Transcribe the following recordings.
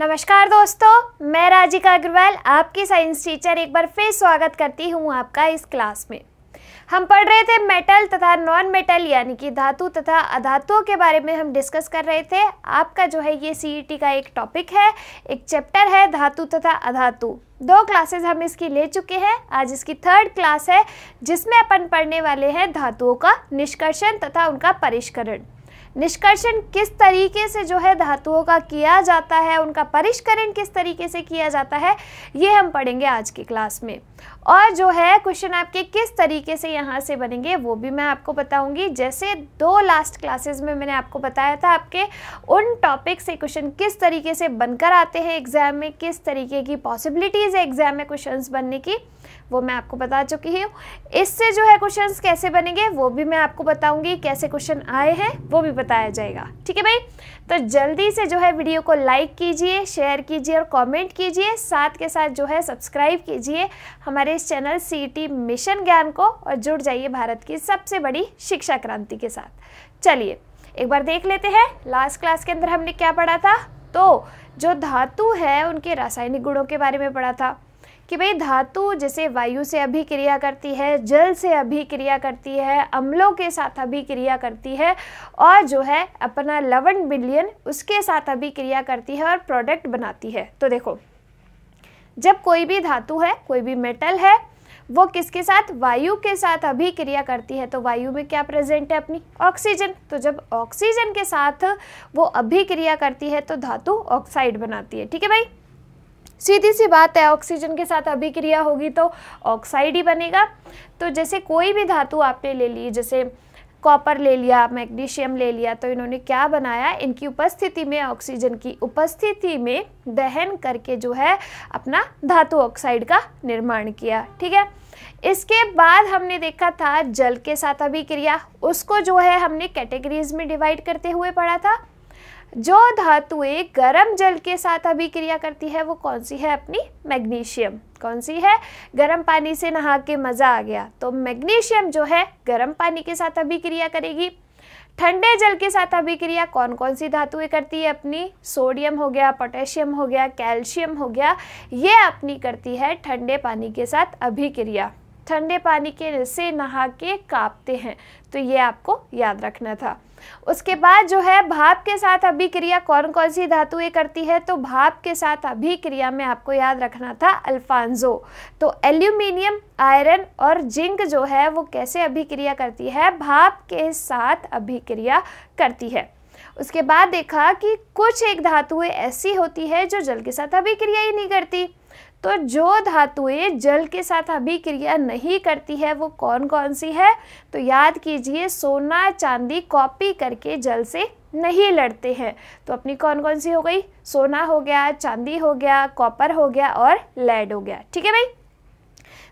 नमस्कार दोस्तों मैं राजिका अग्रवाल आपकी साइंस टीचर एक बार फिर स्वागत करती हूँ आपका इस क्लास में हम पढ़ रहे थे मेटल तथा नॉन मेटल यानी कि धातु तथा अधातुओं के बारे में हम डिस्कस कर रहे थे आपका जो है ये सी e का एक टॉपिक है एक चैप्टर है धातु तथा अधातु दो क्लासेस हम इसकी ले चुके हैं आज इसकी थर्ड क्लास है जिसमें अपन पढ़ने वाले हैं धातुओं का निष्कर्षण तथा उनका परिष्करण निष्कर्षण किस तरीके से जो है धातुओं का किया जाता है उनका परिष्करण किस तरीके से किया जाता है ये हम पढ़ेंगे आज की क्लास में और जो है क्वेश्चन आपके किस तरीके से यहाँ से बनेंगे वो भी मैं आपको बताऊंगी जैसे दो लास्ट क्लासेस में मैंने आपको बताया था आपके उन टॉपिक से क्वेश्चन किस तरीके से बनकर आते हैं एग्ज़ाम में किस तरीके की पॉसिबिलिटीज़ है एग्ज़ाम में क्वेश्चन बनने की वो मैं आपको बता चुकी हूँ इससे जो है क्वेश्चन कैसे बनेंगे वो भी मैं आपको बताऊंगी कैसे क्वेश्चन आए हैं वो भी बताया जाएगा ठीक है भाई तो जल्दी से जो है वीडियो को लाइक कीजिए शेयर कीजिए और कमेंट कीजिए साथ के साथ जो है सब्सक्राइब कीजिए हमारे इस चैनल सी मिशन ज्ञान को और जुड़ जाइए भारत की सबसे बड़ी शिक्षा क्रांति के साथ चलिए एक बार देख लेते हैं लास्ट क्लास के अंदर हमने क्या पढ़ा था तो जो धातु है उनके रासायनिक गुणों के बारे में पढ़ा था कि भाई धातु जैसे वायु से अभिक्रिया करती है जल से अभिक्रिया करती है अम्लों के साथ अभिक्रिया करती है और जो है अपना लवन बिलियन उसके साथ अभिक्रिया करती है और प्रोडक्ट बनाती है तो देखो जब कोई भी धातु है कोई भी मेटल है वो किसके साथ वायु के साथ अभिक्रिया करती है तो वायु में क्या प्रेजेंट है अपनी ऑक्सीजन तो जब ऑक्सीजन के साथ वो अभिक्रिया करती है तो धातु ऑक्साइड बनाती है ठीक है भाई सीधी सी बात है ऑक्सीजन के साथ अभिक्रिया होगी तो ऑक्साइड ही बनेगा तो जैसे कोई भी धातु आपने ले ली जैसे कॉपर ले लिया मैग्नीशियम ले लिया तो इन्होंने क्या बनाया इनकी उपस्थिति में ऑक्सीजन की उपस्थिति में दहन करके जो है अपना धातु ऑक्साइड का निर्माण किया ठीक है इसके बाद हमने देखा था जल के साथ अभिक्रिया उसको जो है हमने कैटेगरीज में डिवाइड करते हुए पढ़ा था जो धातुएं गर्म जल के साथ अभिक्रिया करती है वो कौन सी है अपनी मैग्नीशियम कौन सी है गर्म पानी से नहा के मज़ा आ गया तो मैग्नीशियम जो है गर्म पानी के साथ अभिक्रिया करेगी ठंडे जल के साथ अभिक्रिया कौन कौन सी धातुएं करती है अपनी सोडियम हो गया पोटेशियम हो गया कैल्शियम हो गया ये अपनी करती है ठंडे पानी के साथ अभिक्रिया ठंडे पानी के से नहा के कांपते हैं तो ये आपको याद रखना था उसके बाद जो है भाप के साथ अभिक्रिया कौन कौन सी धातुएं करती है तो भाप के साथ अभिक्रिया में आपको याद रखना था अल्फांजो तो एल्यूमिनियम आयरन और जिंक जो है वो कैसे अभिक्रिया करती है भाप के साथ अभिक्रिया करती है उसके बाद देखा कि कुछ एक धातुएं ऐसी होती है जो जल के साथ अभिक्रिया ही नहीं करती तो जो धातुएं जल के साथ अभिक्रिया नहीं करती है वो कौन कौन सी है तो याद कीजिए सोना चांदी कॉपी करके जल से नहीं लड़ते हैं तो अपनी कौन कौन सी हो गई सोना हो गया चांदी हो गया कॉपर हो गया और लेड हो गया ठीक है भाई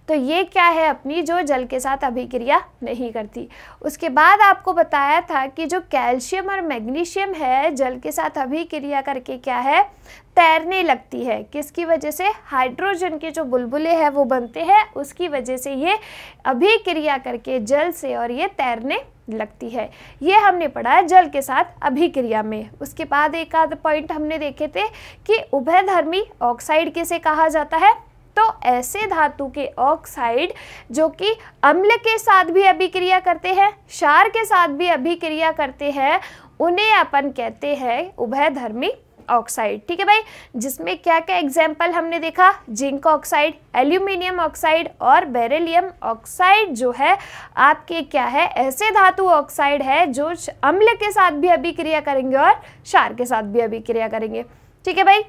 तो ये क्या है अपनी जो जल के साथ अभिक्रिया नहीं करती उसके बाद आपको बताया था कि जो कैल्शियम और मैग्नीशियम है जल के साथ अभिक्रिया करके क्या है तैरने लगती है किसकी वजह से हाइड्रोजन के जो बुलबुले हैं वो बनते हैं उसकी वजह से ये अभिक्रिया करके जल से और ये तैरने लगती है ये हमने पढ़ा है जल के साथ अभिक्रिया में उसके बाद एक आध पॉइंट हमने देखे थे कि उभयधर्मी ऑक्साइड किसे कहा जाता है तो ऐसे धातु के ऑक्साइड जो कि अम्ल के साथ भी अभिक्रिया करते हैं क्षार के साथ भी अभिक्रिया करते हैं उन्हें अपन कहते हैं उभयधर्मी ऑक्साइड ठीक है भाई जिसमें क्या क्या एग्जाम्पल हमने देखा जिंक ऑक्साइड एल्यूमिनियम ऑक्साइड और बेरेलियम ऑक्साइड जो है आपके क्या है ऐसे धातु ऑक्साइड है जो अम्ल के साथ भी अभिक्रिया करेंगे और क्षार के साथ भी अभिक्रिया करेंगे ठीक है भाई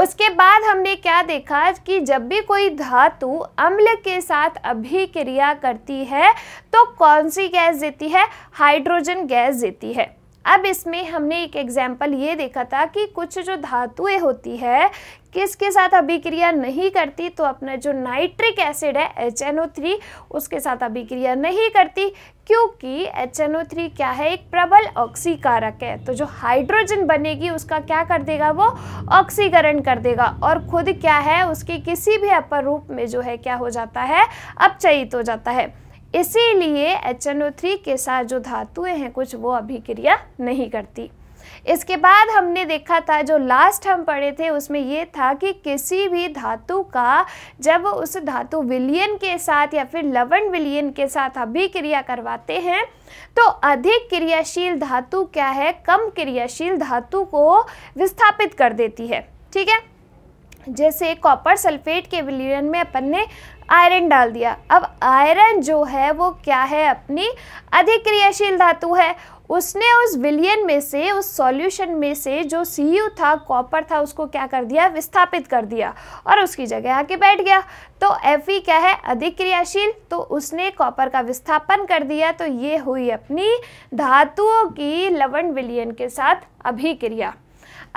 उसके बाद हमने क्या देखा कि जब भी कोई धातु अम्ल के साथ अभिक्रिया करती है तो कौन सी गैस देती है हाइड्रोजन गैस देती है अब इसमें हमने एक एग्जाम्पल ये देखा था कि कुछ जो धातुएं होती है किसके साथ अभिक्रिया नहीं करती तो अपना जो नाइट्रिक एसिड है एच उसके साथ अभिक्रिया नहीं करती क्योंकि एच क्या है एक प्रबल ऑक्सीकारक है तो जो हाइड्रोजन बनेगी उसका क्या कर देगा वो ऑक्सीकरण कर देगा और खुद क्या है उसके किसी भी अपर रूप में जो है क्या हो जाता है अपचयित हो जाता है इसीलिए एच के साथ जो धातुएं हैं कुछ वो अभिक्रिया नहीं करती इसके बाद हमने देखा था जो लास्ट हम पढ़े थे उसमें ये था कि किसी भी धातु का जब उस धातु विलियन के साथ या फिर लवण विलियन के साथ अभिक्रिया करवाते हैं तो अधिक क्रियाशील धातु क्या है कम क्रियाशील धातु को विस्थापित कर देती है ठीक है जैसे कॉपर सल्फेट के विलियन में अपन ने आयरन डाल दिया अब आयरन जो है वो क्या है अपनी अधिक क्रियाशील धातु है उसने उस विलियन में से उस सॉल्यूशन में से जो सी था कॉपर था उसको क्या कर दिया विस्थापित कर दिया और उसकी जगह आके बैठ गया तो एफ क्या है अधिक क्रियाशील तो उसने कॉपर का विस्थापन कर दिया तो ये हुई अपनी धातुओं की लवण विलियन के साथ अभिक्रिया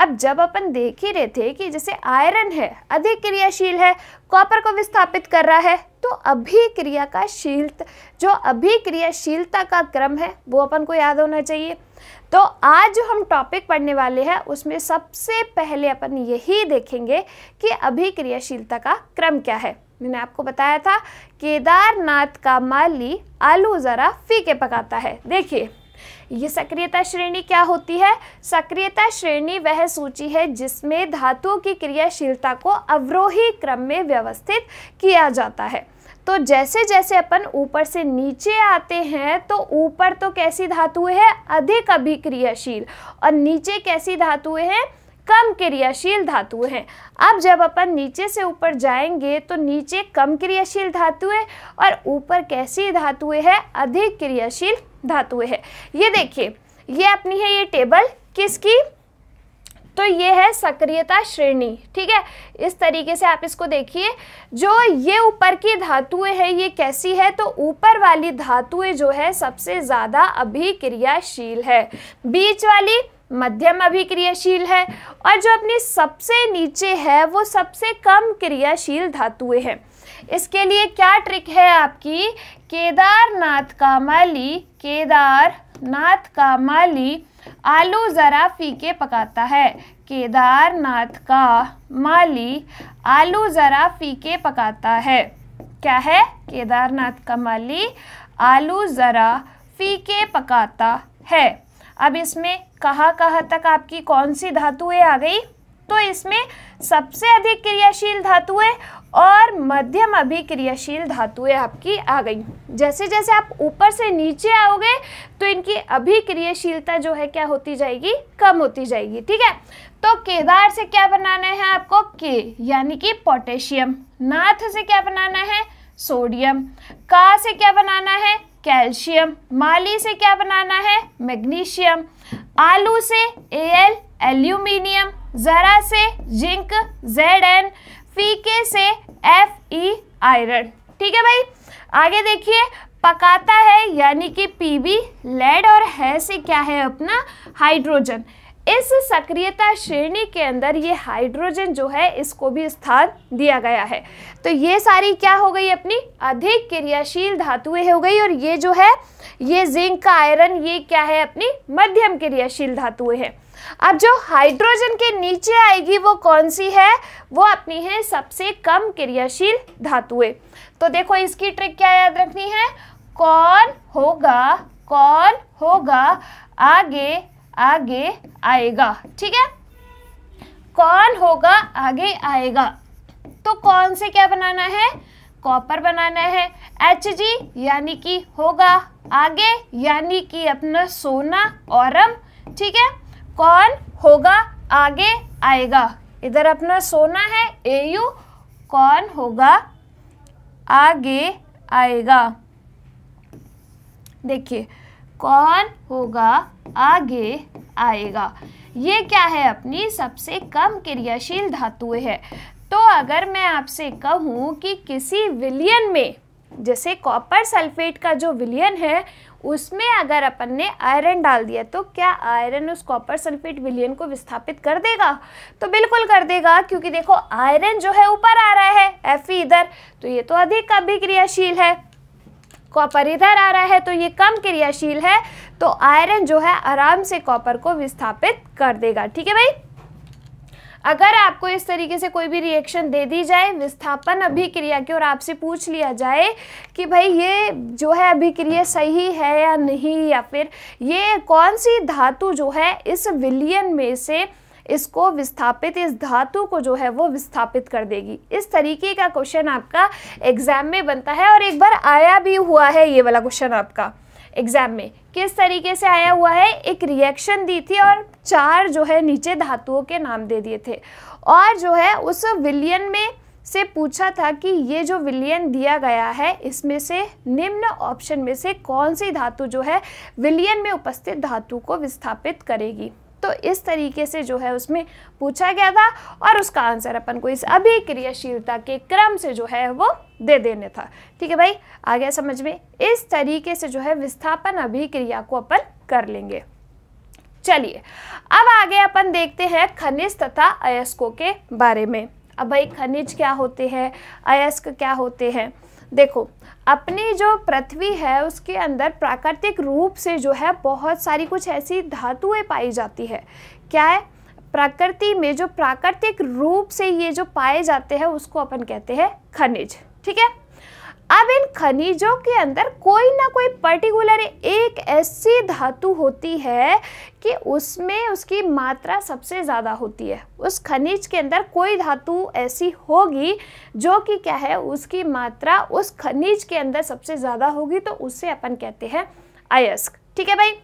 अब जब अपन देख ही रहे थे कि जैसे आयरन है अधिक क्रियाशील है कॉपर को विस्थापित कर रहा है तो अभिक्रिया का शील जो अभिक्रियाशीलता का क्रम है वो अपन को याद होना चाहिए तो आज जो हम टॉपिक पढ़ने वाले हैं उसमें सबसे पहले अपन यही देखेंगे कि अभिक्रियाशीलता का क्रम क्या है मैंने आपको बताया था केदारनाथ का माली आलू ज़रा फीके पकाता है देखिए ये सक्रियता श्रेणी क्या होती है सक्रियता श्रेणी वह सूची है जिसमें धातुओं की क्रियाशीलता को अवरोही क्रम में व्यवस्थित किया जाता है तो जैसे जैसे अपन ऊपर से नीचे आते हैं तो ऊपर तो कैसी धातुएं हैं अधिक अभिक्रियाशील और नीचे कैसी धातुएं हैं कम क्रियाशील धातु हैं अब जब अपन नीचे से ऊपर जाएंगे तो नीचे कम क्रियाशील धातुएं और ऊपर कैसी धातुएं है अधिक क्रियाशील धातुएं है ये देखिए ये अपनी है ये टेबल किसकी तो ये है सक्रियता श्रेणी ठीक है इस तरीके से आप इसको देखिए जो ये ऊपर की धातुएं हैं ये कैसी है तो ऊपर वाली धातुएं जो है सबसे ज़्यादा अभिक्रियाशील है बीच वाली मध्यम अभिक्रियाशील है और जो अपने सबसे नीचे है वो सबसे कम क्रियाशील धातुएं हैं इसके लिए क्या ट्रिक है आपकी केदारनाथ का माली केदारनाथ का माली आलू ज़रा फीके पकाता है केदारनाथ का माली आलू ज़रा फीके पकाता है क्या है केदारनाथ का माली आलू ज़रा फीके पकाता है अब इसमें कहा कहाँ तक आपकी कौन सी धातुएं आ गई तो इसमें सबसे अधिक क्रियाशील धातुएं और मध्यम अभिक्रियाशील धातुएं आपकी आ गई जैसे जैसे आप ऊपर से नीचे आओगे तो इनकी अभिक्रियाशीलता जो है क्या होती जाएगी कम होती जाएगी ठीक है तो केदार से क्या बनाना है आपको के यानी कि पोटेशियम नाथ से क्या बनाना है सोडियम का से क्या बनाना है कैल्शियम माली से क्या बनाना है मैग्नीशियम आलू से एल एल्यूमिनियम जरा से जिंक जेड एन फीके से एफ ई आयरन ठीक है भाई आगे देखिए पकाता है यानी कि पीबी लेड और है से क्या है अपना हाइड्रोजन इस सक्रियता श्रेणी के अंदर ये हाइड्रोजन जो है इसको भी स्थान दिया गया है तो ये सारी क्या हो गई अपनी अधिक क्रियाशील धातुएं हो गई और ये जो है ये जिंक का आयरन ये क्या है अपनी मध्यम क्रियाशील धातुएं हैं अब जो हाइड्रोजन के नीचे आएगी वो कौन सी है वो अपनी है सबसे कम क्रियाशील धातुएं तो देखो इसकी ट्रिक क्या याद रखनी है कौन होगा कौन होगा आगे आगे आएगा ठीक है कौन होगा आगे आएगा तो कौन से क्या बनाना है कॉपर बनाना है एच जी यानी कि होगा आगे यानी कि अपना सोना औरम ठीक है कौन होगा आगे आएगा इधर अपना सोना है ए यू कौन होगा आगे आएगा देखिए कौन होगा आगे आएगा ये क्या है अपनी सबसे कम क्रियाशील धातुएं है तो अगर मैं आपसे कहूँ कि किसी विलियन में जैसे कॉपर सल्फेट का जो विलियन है उसमें अगर अपन ने आयरन डाल दिया तो क्या आयरन उस कॉपर सल्फेट विलियन को विस्थापित कर देगा तो बिल्कुल कर देगा क्योंकि देखो आयरन जो है ऊपर आ रहा है एफ इधर तो ये तो अधिक अभिक्रियाशील है कॉपर इधर आ रहा है तो ये कम क्रियाशील है तो आयरन जो है आराम से कॉपर को विस्थापित कर देगा ठीक है भाई अगर आपको इस तरीके से कोई भी रिएक्शन दे दी जाए विस्थापन अभिक्रिया की और आपसे पूछ लिया जाए कि भाई ये जो है अभिक्रिया सही है या नहीं या फिर ये कौन सी धातु जो है इस विलियन में से इसको विस्थापित इस धातु को जो है वो विस्थापित कर देगी इस तरीके का क्वेश्चन आपका एग्जाम में बनता है और एक बार आया भी हुआ है ये वाला क्वेश्चन आपका एग्जाम में किस तरीके से आया हुआ है एक रिएक्शन दी थी और चार जो है नीचे धातुओं के नाम दे दिए थे और जो है उस विलियन में से पूछा था कि ये जो विलियन दिया गया है इसमें से निम्न ऑप्शन में से कौन सी धातु जो है विलियन में उपस्थित धातु को विस्थापित करेगी तो इस तरीके से जो है उसमें पूछा गया था और उसका आंसर अपन को इस क्रियाशीलता के क्रम से जो है वो दे देने था ठीक है भाई आ गया समझ में इस तरीके से जो है विस्थापन अभिक्रिया को अपन कर लेंगे चलिए अब आगे अपन देखते हैं खनिज तथा अयस्कों के बारे में अब भाई खनिज क्या होते हैं अयस्क क्या होते हैं देखो अपनी जो पृथ्वी है उसके अंदर प्राकृतिक रूप से जो है बहुत सारी कुछ ऐसी धातुएं पाई जाती है क्या है प्रकृति में जो प्राकृतिक रूप से ये जो पाए जाते हैं उसको अपन कहते हैं खनिज ठीक है अब इन खनिजों के अंदर कोई ना कोई पर्टिकुलर एक ऐसी धातु होती है कि उसमें उसकी मात्रा सबसे ज़्यादा होती है उस खनिज के अंदर कोई धातु ऐसी होगी जो कि क्या है उसकी मात्रा उस खनिज के अंदर सबसे ज़्यादा होगी तो उसे अपन कहते हैं अयस्क ठीक है भाई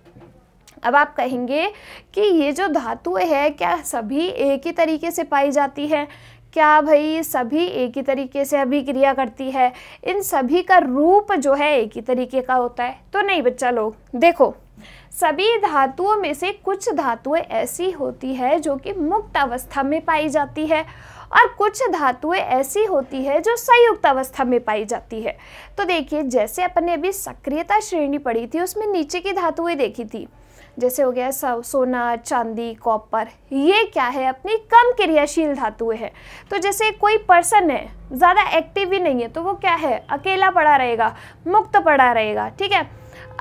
अब आप कहेंगे कि ये जो धातु है क्या सभी एक ही तरीके से पाई जाती है क्या भाई सभी एक ही तरीके से अभिक्रिया करती है इन सभी का रूप जो है एक ही तरीके का होता है तो नहीं बच्चा लोग देखो सभी धातुओं में से कुछ धातुएं ऐसी होती है जो कि मुक्त अवस्था में पाई जाती है और कुछ धातुएं ऐसी होती है जो संयुक्त अवस्था में पाई जाती है तो देखिए जैसे अपन ने अभी सक्रियता श्रेणी पढ़ी थी उसमें नीचे की धातुएं देखी थी जैसे हो गया सोना चांदी कॉपर ये क्या है अपनी कम क्रियाशील धातुएं हैं तो जैसे कोई पर्सन है ज़्यादा एक्टिव भी नहीं है तो वो क्या है अकेला पड़ा रहेगा मुक्त पड़ा रहेगा ठीक है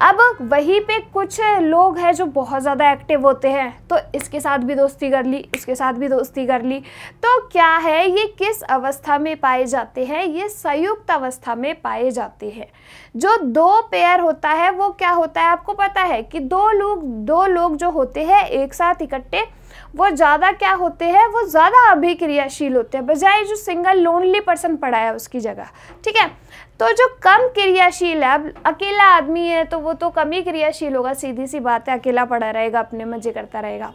अब वहीं पे कुछ लोग हैं जो बहुत ज़्यादा एक्टिव होते हैं तो इसके साथ भी दोस्ती कर ली इसके साथ भी दोस्ती कर ली तो क्या है ये किस अवस्था में पाए जाते हैं ये संयुक्त अवस्था में पाए जाते हैं जो दो पेयर होता है वो क्या होता है आपको पता है कि दो लोग दो लोग जो होते हैं एक साथ इकट्ठे वो ज़्यादा क्या होते हैं वो ज़्यादा अभिक्रियाशील होते हैं बजाय जो सिंगल लोनली पर्सन पड़ा है उसकी जगह ठीक है तो जो कम क्रियाशील है अब अकेला आदमी है तो वो तो कम ही क्रियाशील होगा सीधी सी बात है अकेला पड़ा रहेगा अपने मजे करता रहेगा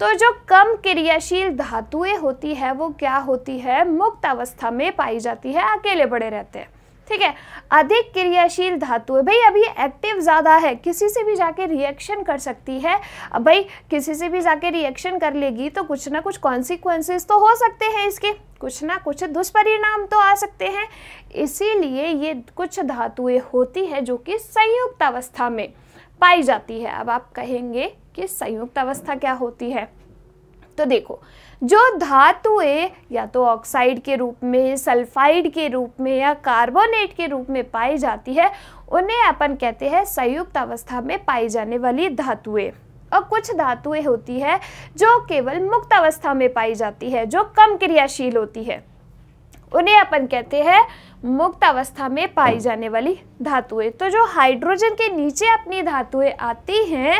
तो जो कम क्रियाशील धातुएं होती है वो क्या होती है मुक्त अवस्था में पाई जाती है अकेले पड़े रहते हैं ठीक है अधिक क्रियाशील धातु है भाई अभी एक्टिव ज़्यादा है किसी से भी जाके रिएक्शन कर सकती है अब भाई किसी से भी जाके रिएक्शन कर लेगी तो कुछ ना कुछ कॉन्सिक्वेंसेस तो हो सकते हैं इसके कुछ ना कुछ दुष्परिणाम तो आ सकते हैं इसीलिए ये कुछ धातुएं होती हैं जो कि संयुक्त अवस्था में पाई जाती है अब आप कहेंगे कि संयुक्त अवस्था क्या होती है तो देखो जो धातुएं या तो ऑक्साइड के रूप में सल्फाइड के रूप में या कार्बोनेट के रूप में पाई जाती है उन्हें अपन कहते हैं संयुक्त अवस्था में पाई जाने वाली धातुएं और कुछ धातुएं होती है जो केवल मुक्त अवस्था में पाई जाती है जो कम क्रियाशील होती है उन्हें अपन कहते हैं मुक्त अवस्था में पाई हाँ। जाने वाली धातुएं तो जो हाइड्रोजन के नीचे अपनी धातुएं आती हैं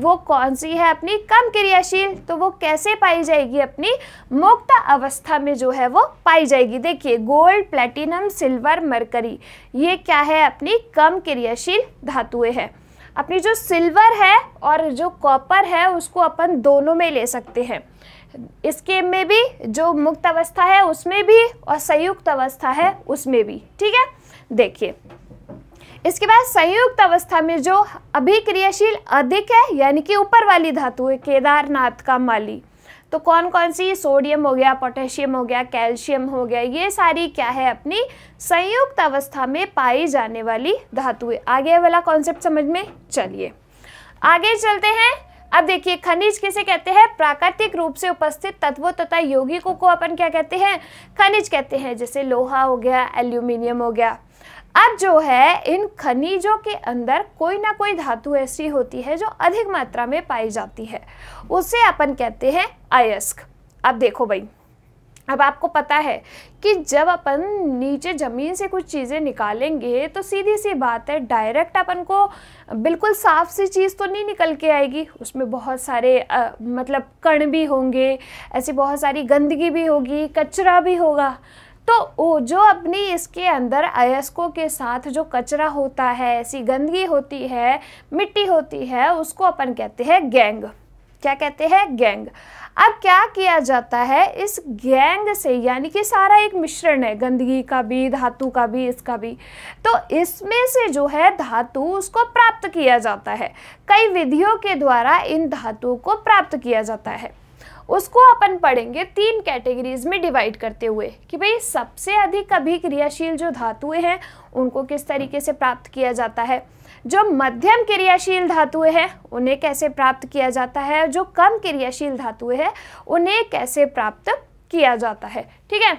वो कौन सी है अपनी कम क्रियाशील तो वो कैसे पाई जाएगी अपनी मुक्त अवस्था में जो है वो पाई जाएगी देखिए गोल्ड प्लेटिनम सिल्वर मरकरी ये क्या है अपनी कम क्रियाशील धातुएं हैं अपनी जो सिल्वर है और जो कॉपर है उसको अपन दोनों में ले सकते हैं इसके में भी जो मुक्त अवस्था है उसमें भी और संयुक्त अवस्था है उसमें भी ठीक है देखिए इसके बाद संयुक्त अवस्था में जो अभिक्रियाशील अधिक है यानी कि ऊपर वाली धातु है केदारनाथ का माली तो कौन कौन सी सोडियम हो गया पोटेशियम हो गया कैल्शियम हो गया ये सारी क्या है अपनी संयुक्त अवस्था में पाई जाने वाली धातुएं आगे वाला कॉन्सेप्ट समझ में चलिए आगे चलते हैं अब देखिए खनिज किसे कहते हैं प्राकृतिक रूप से उपस्थित तत्वों तथा यौगिकों को अपन क्या कहते हैं खनिज कहते हैं जैसे लोहा हो गया एल्यूमिनियम हो गया अब जो है इन खनिजों के अंदर कोई ना कोई धातु ऐसी होती है जो अधिक मात्रा में पाई जाती है उसे अपन कहते हैं अयस्क अब देखो भाई अब आपको पता है कि जब अपन नीचे ज़मीन से कुछ चीज़ें निकालेंगे तो सीधी सी बात है डायरेक्ट अपन को बिल्कुल साफ सी चीज़ तो नहीं निकल के आएगी उसमें बहुत सारे आ, मतलब कण भी होंगे ऐसी बहुत सारी गंदगी भी होगी कचरा भी होगा तो वो जो अपनी इसके अंदर अयस्कों के साथ जो कचरा होता है ऐसी गंदगी होती है मिट्टी होती है उसको अपन कहते हैं गैंग क्या कहते हैं गैंग अब क्या किया जाता है इस गैंग से यानी कि सारा एक मिश्रण है गंदगी का भी धातु का भी इसका भी तो इसमें से जो है धातु उसको प्राप्त किया जाता है कई विधियों के द्वारा इन धातुओं को प्राप्त किया जाता है उसको अपन पढ़ेंगे तीन कैटेगरीज में डिवाइड करते हुए कि भाई सबसे अधिक अभिक्रियाशील जो धातुएं हैं उनको किस तरीके से प्राप्त किया जाता है जो मध्यम क्रियाशील धातुएं हैं उन्हें कैसे प्राप्त किया जाता है जो कम क्रियाशील धातुएं हैं उन्हें कैसे प्राप्त किया जाता है ठीक है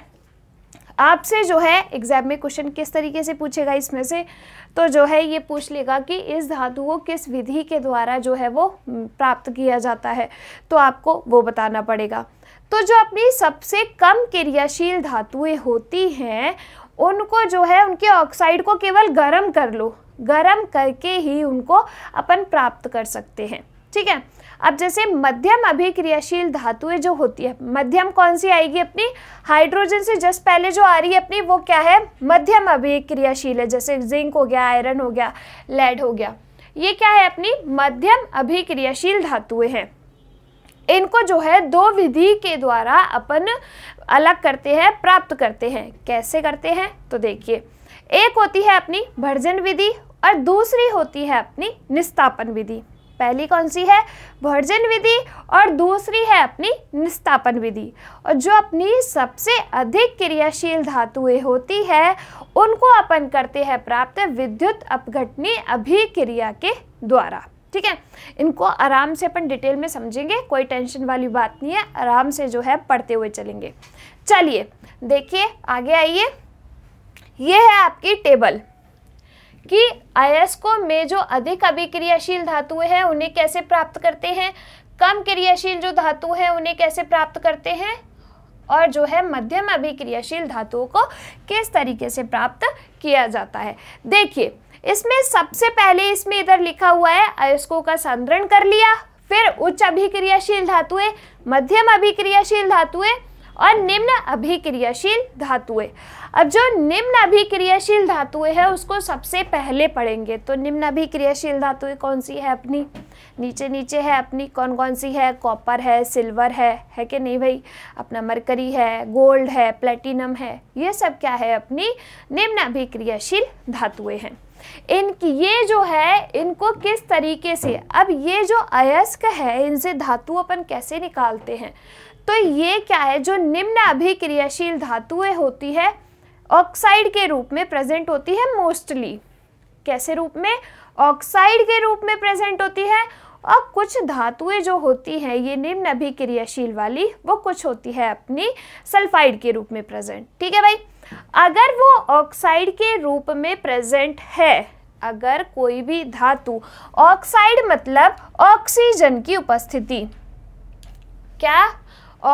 आपसे जो है एग्जाम में क्वेश्चन किस तरीके से पूछेगा इसमें से तो जो है ये पूछ लेगा कि इस धातु को किस विधि के द्वारा जो है वो प्राप्त किया जाता है तो आपको वो बताना पड़ेगा तो जो अपनी सबसे कम क्रियाशील धातुएं होती हैं उनको जो है उनके ऑक्साइड को केवल गर्म कर लो गर्म करके ही उनको अपन प्राप्त कर सकते हैं ठीक है अब जैसे मध्यम अभिक्रियाशील धातुएं जो होती है मध्यम कौन सी आएगी अपनी हाइड्रोजन से जस्ट पहले जो आ रही है अपनी वो क्या है मध्यम अभिक्रियाशील है जैसे जिंक हो गया आयरन हो गया लेड हो गया ये क्या है अपनी मध्यम अभिक्रियाशील धातुएं हैं इनको जो है दो विधि के द्वारा अपन अलग करते हैं प्राप्त करते हैं कैसे करते हैं तो देखिए एक होती है अपनी भर्जन विधि और दूसरी होती है अपनी निस्तापन विधि पहली कौन सी है भर्जन विधि और दूसरी है अपनी निस्तापन विधि और जो अपनी सबसे अधिक क्रियाशील धातुएं होती है उनको अपन करते हैं प्राप्त विद्युत अपघटनी अभिक्रिया के द्वारा ठीक है इनको आराम से अपन डिटेल में समझेंगे कोई टेंशन वाली बात नहीं है आराम से जो है पढ़ते हुए चलेंगे चलिए देखिए आगे आइए ये है आपकी टेबल कि अयस्को में जो अधिक अभिक्रियाशील धातुएं हैं उन्हें कैसे प्राप्त करते हैं कम क्रियाशील जो धातु हैं उन्हें कैसे प्राप्त करते हैं और जो है मध्यम अभिक्रियाशील धातुओं को किस तरीके से प्राप्त किया जाता है देखिए इसमें सबसे पहले इसमें इधर लिखा हुआ है अयस्कों का संतरण कर लिया फिर उच्च अभिक्रियाशील धातुए मध्यम अभिक्रियाशील धातुए और निम्न अभिक्रियाशील धातुए अब जो निम्न अभिक्रियाशील धातुए है उसको सबसे पहले पढ़ेंगे तो निम्न अभिक्रियाशील धातु कौन सी है अपनी नीचे नीचे है अपनी कौन कौन सी है कॉपर है सिल्वर है है कि नहीं भाई अपना मरकरी है गोल्ड है प्लेटिनम है ये सब क्या है अपनी निम्न अभिक्रियाशील धातुए हैं इनकी ये जो है इनको किस तरीके से अब ये जो अयस्क है इनसे धातु अपन कैसे निकालते हैं तो ये क्या है जो निम्न अभिक्रियाशील धातुएं होती है ऑक्साइड के रूप में प्रेजेंट होती है मोस्टली कैसे रूप में ऑक्साइड के रूप में प्रेजेंट होती है और कुछ धातुएं जो होती हैं ये निम्न अभिक्रियाशील वाली वो कुछ होती है अपनी सल्फाइड के रूप में प्रेजेंट ठीक है भाई अगर वो ऑक्साइड के रूप में प्रेजेंट है अगर कोई भी धातु ऑक्साइड मतलब ऑक्सीजन की उपस्थिति क्या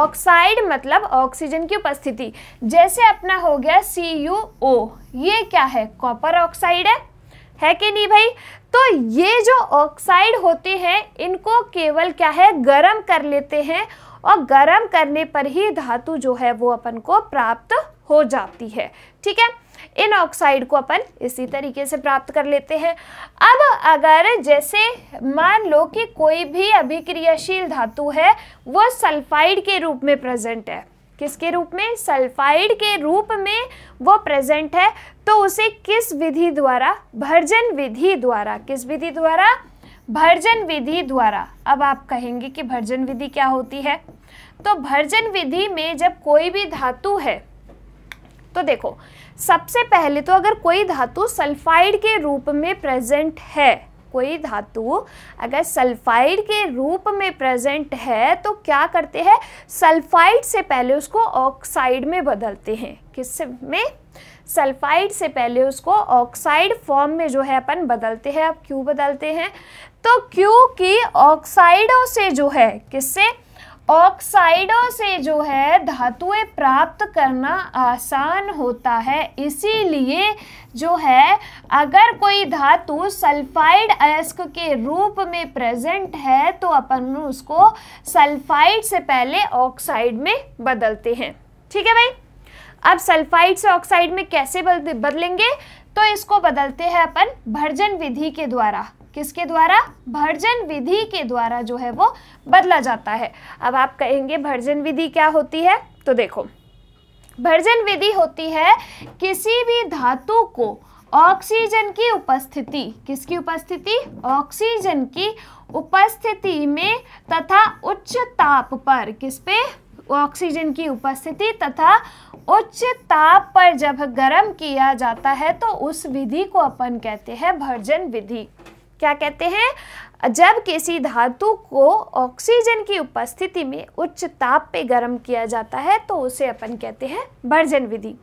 ऑक्साइड मतलब ऑक्सीजन की उपस्थिति जैसे अपना हो गया सी यू ओ ये क्या है कॉपर ऑक्साइड है है कि नहीं भाई तो ये जो ऑक्साइड होते हैं इनको केवल क्या है गर्म कर लेते हैं और गर्म करने पर ही धातु जो है वो अपन को प्राप्त हो जाती है ठीक है इन ऑक्साइड को अपन इसी तरीके से प्राप्त कर लेते हैं अब अगर जैसे मान लो कि कोई भी अभिक्रियाशील धातु है वो सल्फाइड के रूप में प्रेजेंट है किसके रूप में सल्फाइड के रूप में वो प्रेजेंट है तो उसे किस विधि द्वारा भर्जन विधि द्वारा किस विधि द्वारा भर्जन विधि द्वारा अब आप कहेंगे कि भर्जन विधि क्या होती है तो भर्जन विधि में जब कोई भी धातु है तो देखो सबसे पहले तो अगर कोई धातु सल्फाइड के रूप में प्रेजेंट है कोई धातु अगर सल्फाइड के रूप में प्रेजेंट है तो क्या करते हैं सल्फाइड से पहले उसको ऑक्साइड में बदलते हैं किस में सल्फाइड से पहले उसको ऑक्साइड फॉर्म में जो है अपन बदलते हैं अब क्यों बदलते हैं तो क्योंकि ऑक्साइडों से जो है किससे ऑक्साइडों से जो है धातुएं प्राप्त करना आसान होता है इसीलिए जो है अगर कोई धातु सल्फाइड अयस्क के रूप में प्रेजेंट है तो अपन उसको सल्फाइड से पहले ऑक्साइड में बदलते हैं ठीक है भाई अब सल्फाइड से ऑक्साइड में कैसे बदलेंगे तो इसको बदलते हैं अपन भर्जन विधि के द्वारा किसके द्वारा भर्जन विधि के द्वारा जो है वो बदला जाता है अब आप कहेंगे भर्जन विधि क्या होती है तो देखो भर्जन विधि होती है किसी भी धातु को ऑक्सीजन की उपस्थिति किसकी उपस्थिति ऑक्सीजन की उपस्थिति में तथा उच्च ताप पर किस पे ऑक्सीजन की उपस्थिति तथा उच्च ताप पर जब गर्म किया जाता है तो उस विधि को अपन कहते हैं भर्जन विधि क्या कहते हैं जब किसी धातु को ऑक्सीजन की उपस्थिति में उच्च ताप पे गर्म किया जाता है तो उसे अपन कहते हैं भर्जन विधि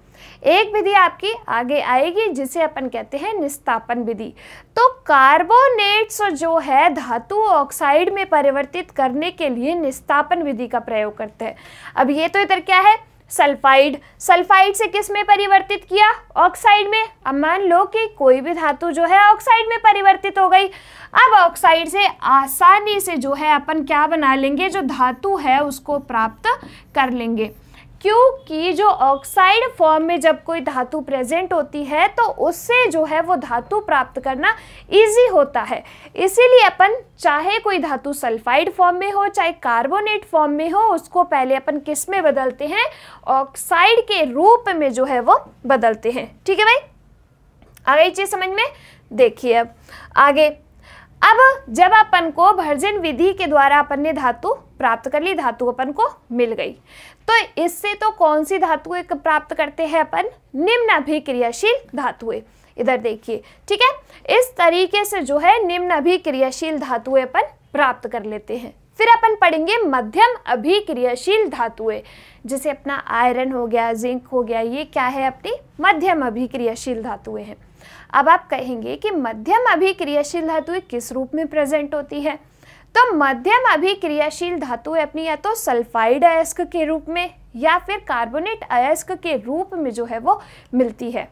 एक विधि आपकी आगे आएगी जिसे अपन कहते हैं निस्तापन विधि तो कार्बोनेट्स जो है धातु ऑक्साइड में परिवर्तित करने के लिए निस्तापन विधि का प्रयोग करते हैं अब ये तो इधर क्या है सल्फाइड सल्फाइड से किस में परिवर्तित किया ऑक्साइड में अब मान लो कि कोई भी धातु जो है ऑक्साइड में परिवर्तित हो गई अब ऑक्साइड से आसानी से जो है अपन क्या बना लेंगे जो धातु है उसको प्राप्त कर लेंगे क्योंकि जो ऑक्साइड फॉर्म में जब कोई धातु प्रेजेंट होती है तो उससे जो है वो धातु प्राप्त करना इजी होता है इसीलिए अपन चाहे कोई धातु सल्फाइड फॉर्म में हो चाहे कार्बोनेट फॉर्म में हो उसको पहले अपन किस में बदलते हैं ऑक्साइड के रूप में जो है वो बदलते हैं ठीक है भाई आ गई चीज़ समझ में देखिए अब आगे अब जब अपन को भर्जन विधि के द्वारा अपन ने धातु प्राप्त कर ली धातु अपन को मिल गई तो इससे तो कौन सी धातु प्राप्त करते हैं अपन निम्न अभिक्रियाशील धातुएं इधर देखिए ठीक है इस तरीके से जो है निम्न अभिक्रियाशील धातुएं अपन प्राप्त कर लेते हैं फिर अपन पढ़ेंगे मध्यम अभिक्रियाशील धातुएं जैसे अपना आयरन हो गया जिंक हो गया ये क्या है अपनी मध्यम अभिक्रियाशील धातुएं हैं अब आप कहेंगे कि मध्यम अभिक्रियाशील धातुएं किस रूप में प्रेजेंट होती है तो मध्यम अभिक्रियाशील धातु अपनी या तो सल्फाइड अयस्क के रूप में या फिर कार्बोनेट अयस्क के रूप में जो है वो मिलती है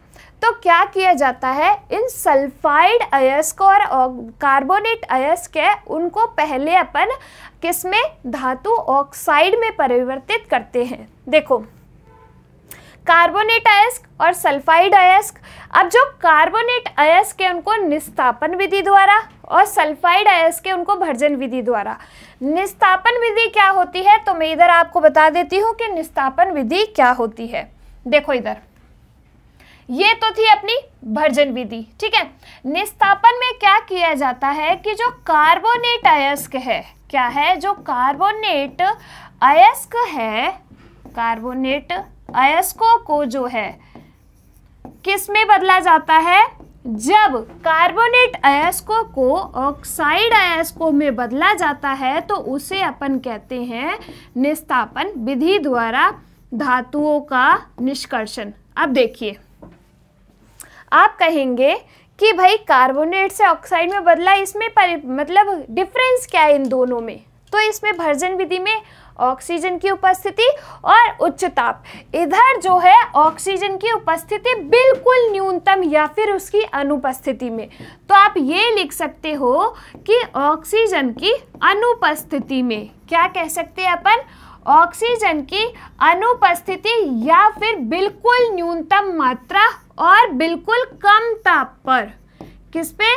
तो क्या किया जाता है इन सल्फाइड अयस्क और कार्बोनेट अयस्क है उनको पहले अपन किस में धातु ऑक्साइड में परिवर्तित करते हैं देखो कार्बोनेट अयस्क और सल्फाइड अयस्क अब जो कार्बोनेट अयस्क है उनको निस्तापन विधि द्वारा और सल्फाइड आयस के उनको भर्जन विधि द्वारा निस्तापन विधि क्या होती है तो मैं इधर आपको बता देती हूँ कि निस्तापन विधि क्या होती है देखो इधर ये तो थी अपनी भर्जन विधि ठीक है निस्तापन में क्या किया जाता है कि जो कार्बोनेट अयस्क है क्या है जो कार्बोनेट अयस्क है कार्बोनेट अयस्कों को जो है किस में बदला जाता है जब कार्बोनेट अयस्कों को ऑक्साइड अयस्कों में बदला जाता है तो उसे अपन कहते हैं निस्तापन विधि द्वारा धातुओं का निष्कर्षण अब देखिए आप कहेंगे कि भाई कार्बोनेट से ऑक्साइड में बदला इसमें मतलब डिफरेंस क्या है इन दोनों में तो इसमें भर्जन विधि में ऑक्सीजन की उपस्थिति और उच्च ताप इधर जो है ऑक्सीजन की उपस्थिति बिल्कुल न्यूनतम या फिर उसकी अनुपस्थिति में तो आप ये लिख सकते हो कि ऑक्सीजन की अनुपस्थिति में क्या कह सकते हैं अपन ऑक्सीजन की अनुपस्थिति या फिर बिल्कुल न्यूनतम मात्रा और बिल्कुल कम ताप पर किस पे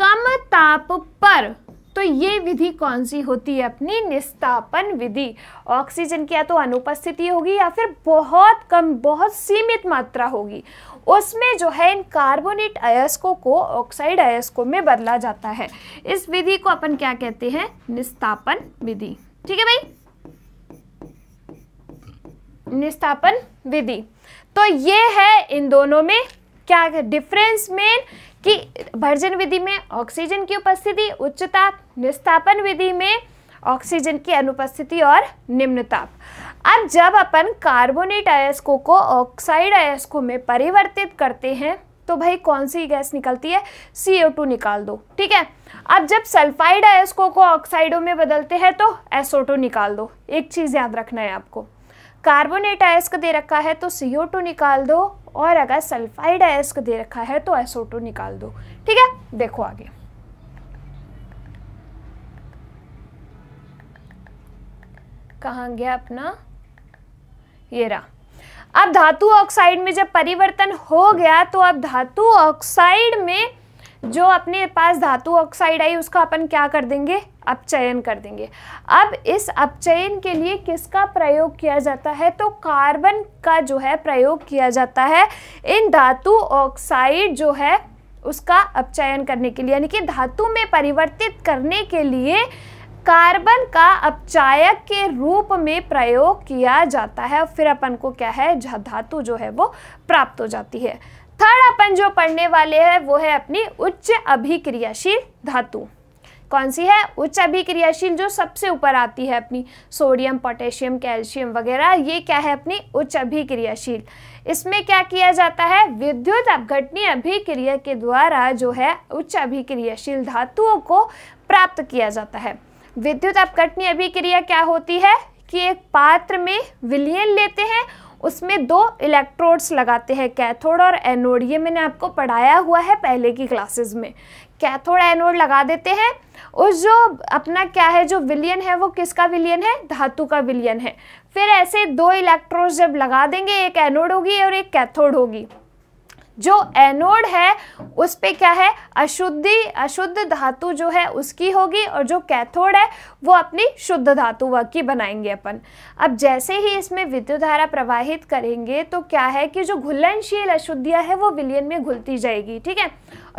कम ताप पर तो ये विधि कौन सी होती है अपनी निस्तापन विधि ऑक्सीजन की या तो अनुपस्थिति होगी या फिर बहुत कम बहुत सीमित मात्रा होगी उसमें जो है इन कार्बोनेट अयस्कों को ऑक्साइड अयस्कों में बदला जाता है इस विधि को अपन क्या कहते हैं निस्तापन विधि ठीक है भाई निस्तापन विधि तो ये है इन दोनों में क्या डिफरेंस मेन कि भर्जन विधि में ऑक्सीजन की उपस्थिति उच्च ताप निस्तापन विधि में ऑक्सीजन की अनुपस्थिति और निम्नताप अब जब अपन कार्बोनेट अयस्को को ऑक्साइड अयस्को में परिवर्तित करते हैं तो भाई कौन सी गैस निकलती है CO2 निकाल दो ठीक है अब जब सल्फाइड अयस्को को ऑक्साइडों में बदलते हैं तो SO2 निकाल दो एक चीज़ याद रखना है आपको कार्बोनेट अयस्क दे रखा है तो CO2 निकाल दो और अगर सल्फाइड एस्क दे रखा है तो एसओ टू निकाल दो ठीक है देखो आगे कहा गया अपना ये रहा अब धातु ऑक्साइड में जब परिवर्तन हो गया तो अब धातु ऑक्साइड में जो अपने पास धातु ऑक्साइड आई उसका अपन क्या कर देंगे अपचयन कर देंगे अब इस अपचयन के लिए किसका प्रयोग किया जाता है तो कार्बन का जो है प्रयोग किया जाता है इन धातु ऑक्साइड जो है उसका अपचयन करने के लिए यानी कि धातु में परिवर्तित करने के लिए कार्बन का अपचायक के रूप में प्रयोग किया जाता है और फिर अपन को क्या है धातु जो है वो प्राप्त हो जाती है थर्ड अपन जो पढ़ने वाले हैं वो है अपनी उच्च अभिक्रियाशील धातु कौन सी है उच्च अभिक्रियाशील जो सबसे ऊपर आती है अपनी सोडियम पोटेशियम कैल्शियम वगैरह ये क्या है अपनी उच्च अभिक्रियाशील इसमें क्या किया जाता है विद्युत अपघटनीय अभिक्रिया के द्वारा जो है उच्च अभिक्रियाशील धातुओं को प्राप्त किया जाता है विद्युत अपघटनीय अभिक्रिया क्या होती है कि एक पात्र में विलियन लेते हैं उसमें दो इलेक्ट्रोड्स लगाते हैं कैथोड और एनोड ये मैंने आपको पढ़ाया हुआ है पहले की क्लासेस में कैथोड एनोड लगा देते हैं उस जो अपना क्या है जो विलियन है वो किसका विलियन है धातु का विलियन है फिर ऐसे दो इलेक्ट्रोड्स जब लगा देंगे एक एनोड होगी और एक कैथोड होगी जो एनोड है उस पर क्या है अशुद्धि अशुद्ध धातु जो है उसकी होगी और जो कैथोड है वो अपनी शुद्ध धातु वर्ग की बनाएंगे अपन अब जैसे ही इसमें विद्युत धारा प्रवाहित करेंगे तो क्या है कि जो घुलनशील अशुद्धियाँ है वो विलियन में घुलती जाएगी ठीक है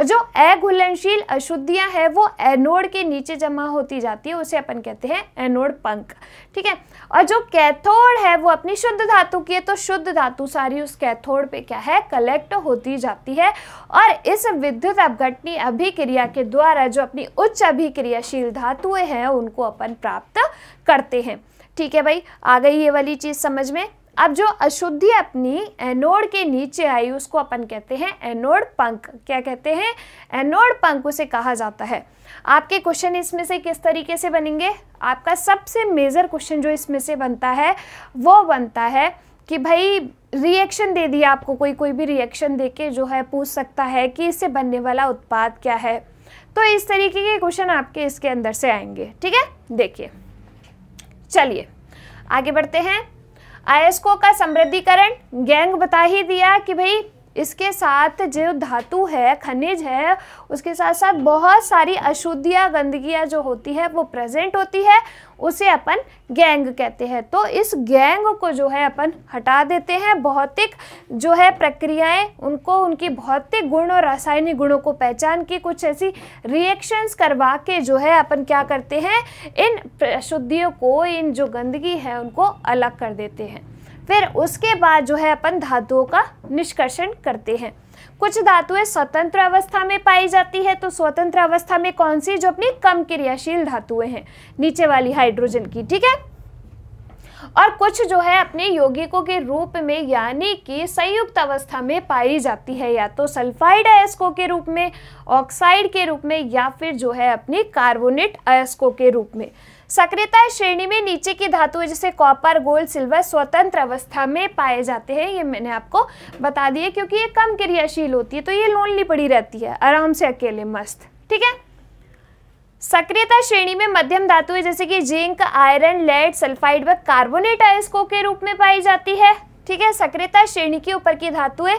जो अघुलनशील अशुद्धियां है वो एनोड के नीचे जमा होती जाती है उसे अपन कहते हैं एनोड पंख ठीक है और जो कैथोड है वो अपनी शुद्ध धातु की है तो शुद्ध धातु सारी उस कैथोड पे क्या है कलेक्ट होती जाती है और इस विद्युत अपघटनी अभिक्रिया के द्वारा जो अपनी उच्च अभिक्रियाशील धातुएं हैं उनको अपन प्राप्त करते हैं ठीक है भाई आ गई ये वाली चीज़ समझ में अब जो अशुद्धि अपनी एनोड के नीचे आई उसको अपन कहते हैं एनोड पंक क्या कहते हैं एनोड पंक उसे कहा जाता है आपके क्वेश्चन इसमें से किस तरीके से बनेंगे आपका सबसे मेजर क्वेश्चन जो इसमें से बनता है वो बनता है कि भाई रिएक्शन दे दिया आपको कोई कोई भी रिएक्शन दे के जो है पूछ सकता है कि इससे बनने वाला उत्पाद क्या है तो इस तरीके के क्वेश्चन आपके इसके अंदर से आएंगे ठीक है देखिए चलिए आगे बढ़ते हैं आयस्को का समृद्धिकरण गैंग बता ही दिया कि भाई इसके साथ जो धातु है खनिज है उसके साथ साथ बहुत सारी अशुद्धियाँ गंदगियाँ जो होती है वो प्रेजेंट होती है उसे अपन गैंग कहते हैं तो इस गैंग को जो है अपन हटा देते हैं भौतिक जो है प्रक्रियाएं उनको उनकी भौतिक गुण और रासायनिक गुणों को पहचान के कुछ ऐसी रिएक्शंस करवा के जो है अपन क्या करते हैं इन अशुद्धियों को इन जो गंदगी है उनको अलग कर देते हैं फिर उसके बाद जो है अपन धातुओं का निष्कर्षण करते हैं कुछ धातुएं स्वतंत्र अवस्था में पाई जाती है तो स्वतंत्र अवस्था में कौन सी जो अपनी कम क्रियाशील धातुएं हैं नीचे वाली हाइड्रोजन की ठीक है और कुछ जो है अपने यौगिकों के रूप में यानी कि संयुक्त अवस्था में पाई जाती है या तो सल्फाइड अयस्को के रूप में ऑक्साइड के रूप में या फिर जो है अपनी कार्बोनेट अयस्को के रूप में सक्रियता श्रेणी में नीचे की धातुएं जैसे कॉपर गोल्ड सिल्वर स्वतंत्र अवस्था में पाए जाते हैं ये मैंने आपको बता दिया क्योंकि ये कम क्रियाशील होती है तो ये लोनली पड़ी रहती है आराम से अकेले मस्त ठीक है सक्रियता श्रेणी में मध्यम धातुएं जैसे कि जिंक आयरन लेड सल्फाइड व कार्बोनेट आयस्को के रूप में पाई जाती है ठीक है सक्रियता श्रेणी के ऊपर की धातुएं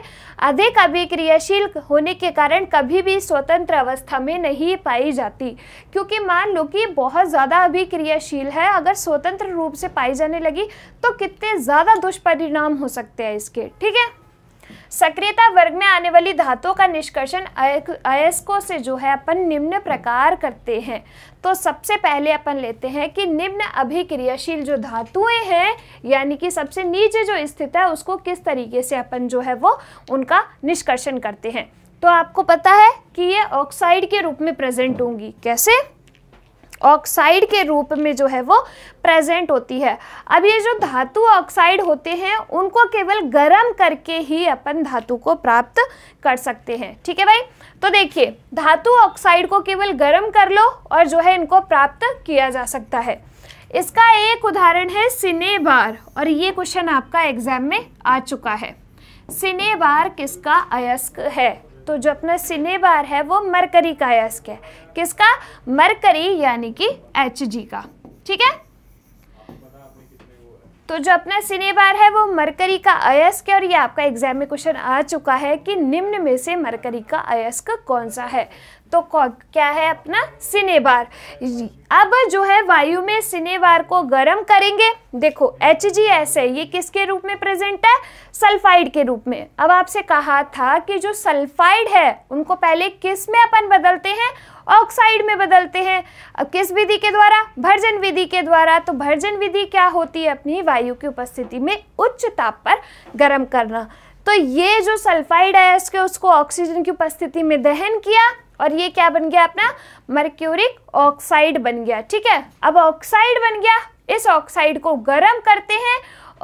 अधिक अभिक्रियाशील होने के कारण कभी भी स्वतंत्र अवस्था में नहीं पाई जाती क्योंकि मान लो कि बहुत ज़्यादा अभिक्रियाशील है अगर स्वतंत्र रूप से पाई जाने लगी तो कितने ज़्यादा दुष्परिणाम हो सकते हैं इसके ठीक है सक्रियता वर्ग में आने वाली धातुओं का निष्कर्षण अयस्कों से जो है अपन निम्न प्रकार करते हैं तो सबसे पहले अपन लेते हैं कि निम्न अभिक्रियाशील जो धातुएं हैं यानी कि सबसे नीचे जो स्थित है उसको किस तरीके से अपन जो है वो उनका निष्कर्षण करते हैं तो आपको पता है कि ये ऑक्साइड के रूप में प्रेजेंट होंगी कैसे ऑक्साइड के रूप में जो है वो प्रेजेंट होती है अब ये जो धातु ऑक्साइड होते हैं उनको केवल गर्म करके ही अपन धातु को प्राप्त कर सकते हैं ठीक है भाई तो देखिए धातु ऑक्साइड को केवल गर्म कर लो और जो है इनको प्राप्त किया जा सकता है इसका एक उदाहरण है सिनेबार और ये क्वेश्चन आपका एग्जाम में आ चुका है सिनेबार किसका अयस्क है तो जो अपना सिनेबार है वो मरकरी का अयस्क है किसका मरकरी यानी कि एच जी का ठीक है तो जो अपना सिनेबार है वो मरकरी का अयस्क है और ये आपका एग्जाम में क्वेश्चन आ चुका है कि निम्न में से मरकरी का अयस्क कौन सा है तो क्या है अपना सिनेबार अब जो है वायु में सिनेवार को गर्म करेंगे देखो एच जी एस है ये किसके रूप में प्रेजेंट है सल्फाइड के रूप में अब आपसे कहा था कि जो सल्फाइड है उनको पहले किस में अपन बदलते हैं ऑक्साइड में बदलते हैं अब किस विधि के द्वारा भर्जन विधि के द्वारा तो भर्जन विधि क्या होती है अपनी वायु की उपस्थिति में उच्च ताप पर गर्म करना तो ये जो सल्फाइड है इसके उसको ऑक्सीजन की उपस्थिति में दहन किया और ये क्या बन गया अपना मर्क्यूरिक ऑक्साइड बन गया ठीक है अब ऑक्साइड बन गया इस ऑक्साइड को गर्म करते हैं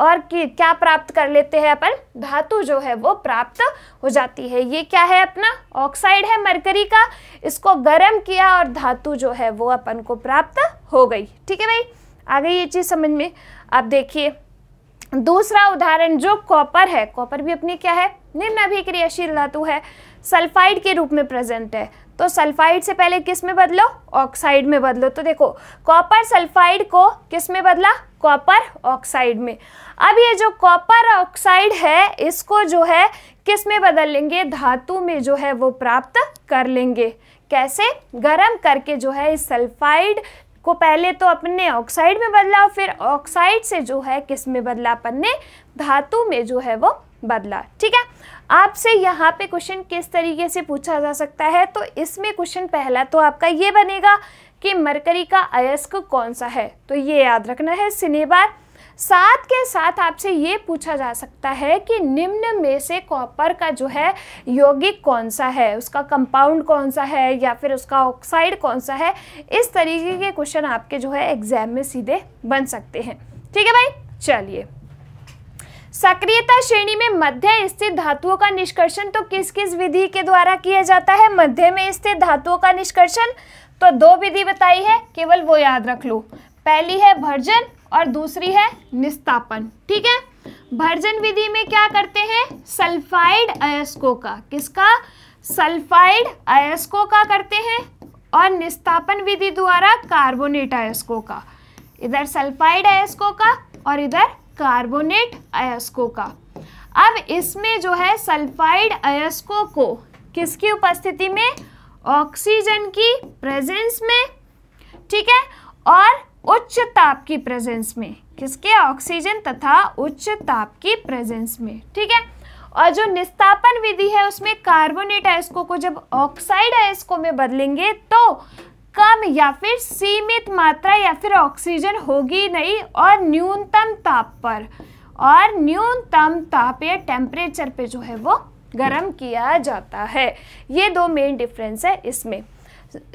और क्या प्राप्त कर लेते हैं अपन धातु जो है वो प्राप्त हो जाती है ये क्या है अपना ऑक्साइड है मरकरी का इसको गर्म किया और धातु जो है वो अपन को प्राप्त हो गई ठीक है भाई आ गई ये चीज़ समझ में आप देखिए दूसरा उदाहरण जो कॉपर है कॉपर भी अपनी क्या है निम्न अभिक्रियाशील धातु है सल्फाइड के रूप में प्रेजेंट है तो सल्फाइड से पहले किस में बदलो ऑक्साइड में बदलो तो देखो कॉपर सल्फाइड को किस में बदला कॉपर ऑक्साइड में अब ये जो कॉपर ऑक्साइड है इसको जो है किस में बदल लेंगे धातु में जो है वो प्राप्त कर लेंगे कैसे गर्म करके जो है इस सल्फाइड को पहले तो अपने ऑक्साइड में बदला और फिर ऑक्साइड से जो है किस में बदला अपन ने धातु में जो है वो बदला ठीक है आपसे यहाँ पे क्वेश्चन किस तरीके से पूछा जा सकता है तो इसमें क्वेश्चन पहला तो आपका ये बनेगा कि मरकरी का अयस्क कौन सा है तो ये याद रखना है सिनेबार साथ के साथ आपसे ये पूछा जा सकता है कि निम्न में से कॉपर का जो है यौगिक कौन सा है उसका कंपाउंड कौन सा है या फिर उसका ऑक्साइड कौन सा है इस तरीके के क्वेश्चन आपके जो है एग्जाम में सीधे बन सकते हैं ठीक है भाई चलिए सक्रियता श्रेणी में मध्य स्थित धातुओं का निष्कर्षण तो किस किस विधि के द्वारा किया जाता है मध्य में स्थित धातुओं का निष्कर्षण तो दो विधि बताई है केवल वो याद रख लो पहली है भर्जन और दूसरी है निस्तापन ठीक है भर्जन विधि में क्या करते हैं सल्फाइड अयस्को का किसका सल्फाइड अयस्को का करते हैं और निस्तापन विधि द्वारा कार्बोनेट अयस्को का इधर सल्फाइड अयस्को का और इधर कार्बोनेट अयस्को का अब इसमें जो है सल्फाइड अयस्को को किसकी उपस्थिति में ऑक्सीजन की प्रेजेंस में ठीक है और उच्च ताप की प्रेजेंस में किसके ऑक्सीजन तथा उच्च ताप की प्रेजेंस में ठीक है और जो निस्तापन विधि है उसमें कार्बोनेट अयस्को को जब ऑक्साइड अयस्को में बदलेंगे तो कम या फिर सीमित मात्रा या फिर ऑक्सीजन होगी नहीं और न्यूनतम ताप पर और न्यूनतम ताप या टेम्परेचर पे जो है वो गर्म किया जाता है ये दो मेन डिफरेंस है इसमें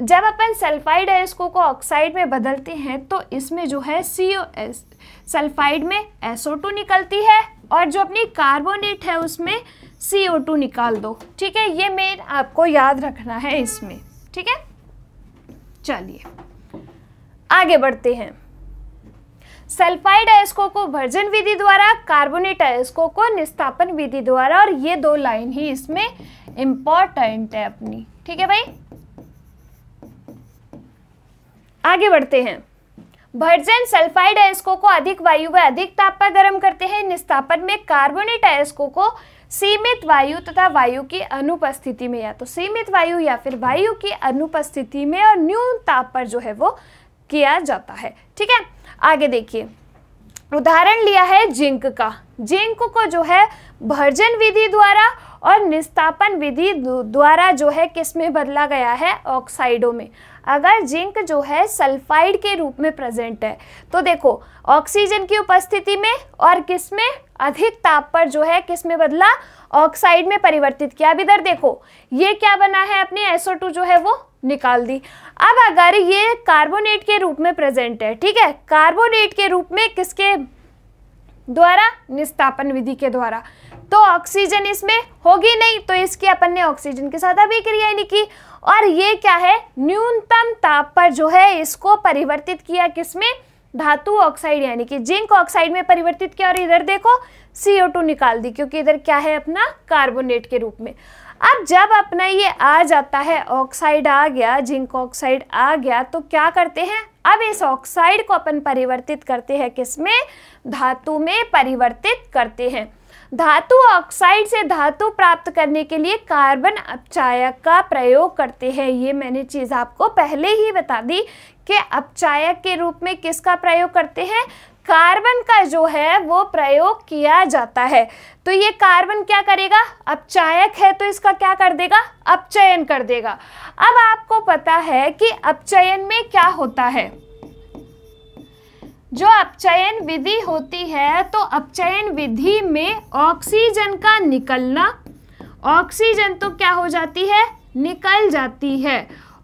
जब अपन सल्फाइड अयस्कों को ऑक्साइड में बदलते हैं तो इसमें जो है सी ओ एस सल्फाइड में SO2 निकलती है और जो अपनी कार्बोनेट है उसमें CO2 निकाल दो ठीक है ये मेन आपको याद रखना है इसमें ठीक है चलिए आगे बढ़ते हैं सल्फाइड अयस्कों को भर्जन विधि द्वारा कार्बोनेट अयस्कों को निस्तापन विधि द्वारा और ये दो लाइन ही इसमें इंपॉर्टेंट है अपनी ठीक है भाई आगे बढ़ते हैं भर्जन सल्फाइड अयस्कों को अधिक वायु व अधिक ताप पर गर्म करते हैं निस्तापन में कार्बोनेट अयस्कों को सीमित वायु तथा वायु की अनुपस्थिति में या तो सीमित वायु या फिर वायु की अनुपस्थिति में और न्यून ताप पर जो है वो किया जाता है ठीक है आगे देखिए उदाहरण लिया है जिंक का जिंक को जो है भर्जन विधि द्वारा और निस्तापन विधि द्वारा जो है किसमें बदला गया है ऑक्साइडों में अगर जिंक जो है सल्फाइड के रूप में प्रेजेंट है तो देखो ऑक्सीजन की उपस्थिति में और किस में अधिक ताप पर जो है किस में बदला ऑक्साइड में परिवर्तित किया अब इधर देखो ये क्या बना है अपने एसओ जो है वो निकाल दी अब अगर ये कार्बोनेट के रूप में प्रेजेंट है ठीक है कार्बोनेट के रूप में किसके द्वारा निस्तापन विधि के द्वारा तो ऑक्सीजन इसमें होगी नहीं तो इसकी अपन ने ऑक्सीजन के साथ अभिक्रिया नहीं की और ये क्या है न्यूनतम ताप पर जो है इसको परिवर्तित किया किसमें धातु ऑक्साइड यानी कि जिंक ऑक्साइड में परिवर्तित किया और इधर देखो CO2 निकाल दी क्योंकि इधर क्या है अपना कार्बोनेट के रूप में अब जब अपना ये आ जाता है ऑक्साइड आ गया जिंक ऑक्साइड आ गया तो क्या करते हैं अब इस ऑक्साइड को अपन परिवर्तित करते हैं किसमें धातु में परिवर्तित करते हैं धातु ऑक्साइड से धातु प्राप्त करने के लिए कार्बन अपचायक का प्रयोग करते हैं ये मैंने चीज़ आपको पहले ही बता दी कि अपचायक के रूप में किसका प्रयोग करते हैं कार्बन का जो है वो प्रयोग किया जाता है तो ये कार्बन क्या करेगा अपचायक है तो इसका क्या कर देगा अपचयन कर देगा अब आपको पता है कि अपचयन में क्या होता है जो अपचयन विधि होती है तो अपचयन विधि में ऑक्सीजन का निकलना ऑक्सीजन तो क्या हो जाती है निकल जाती है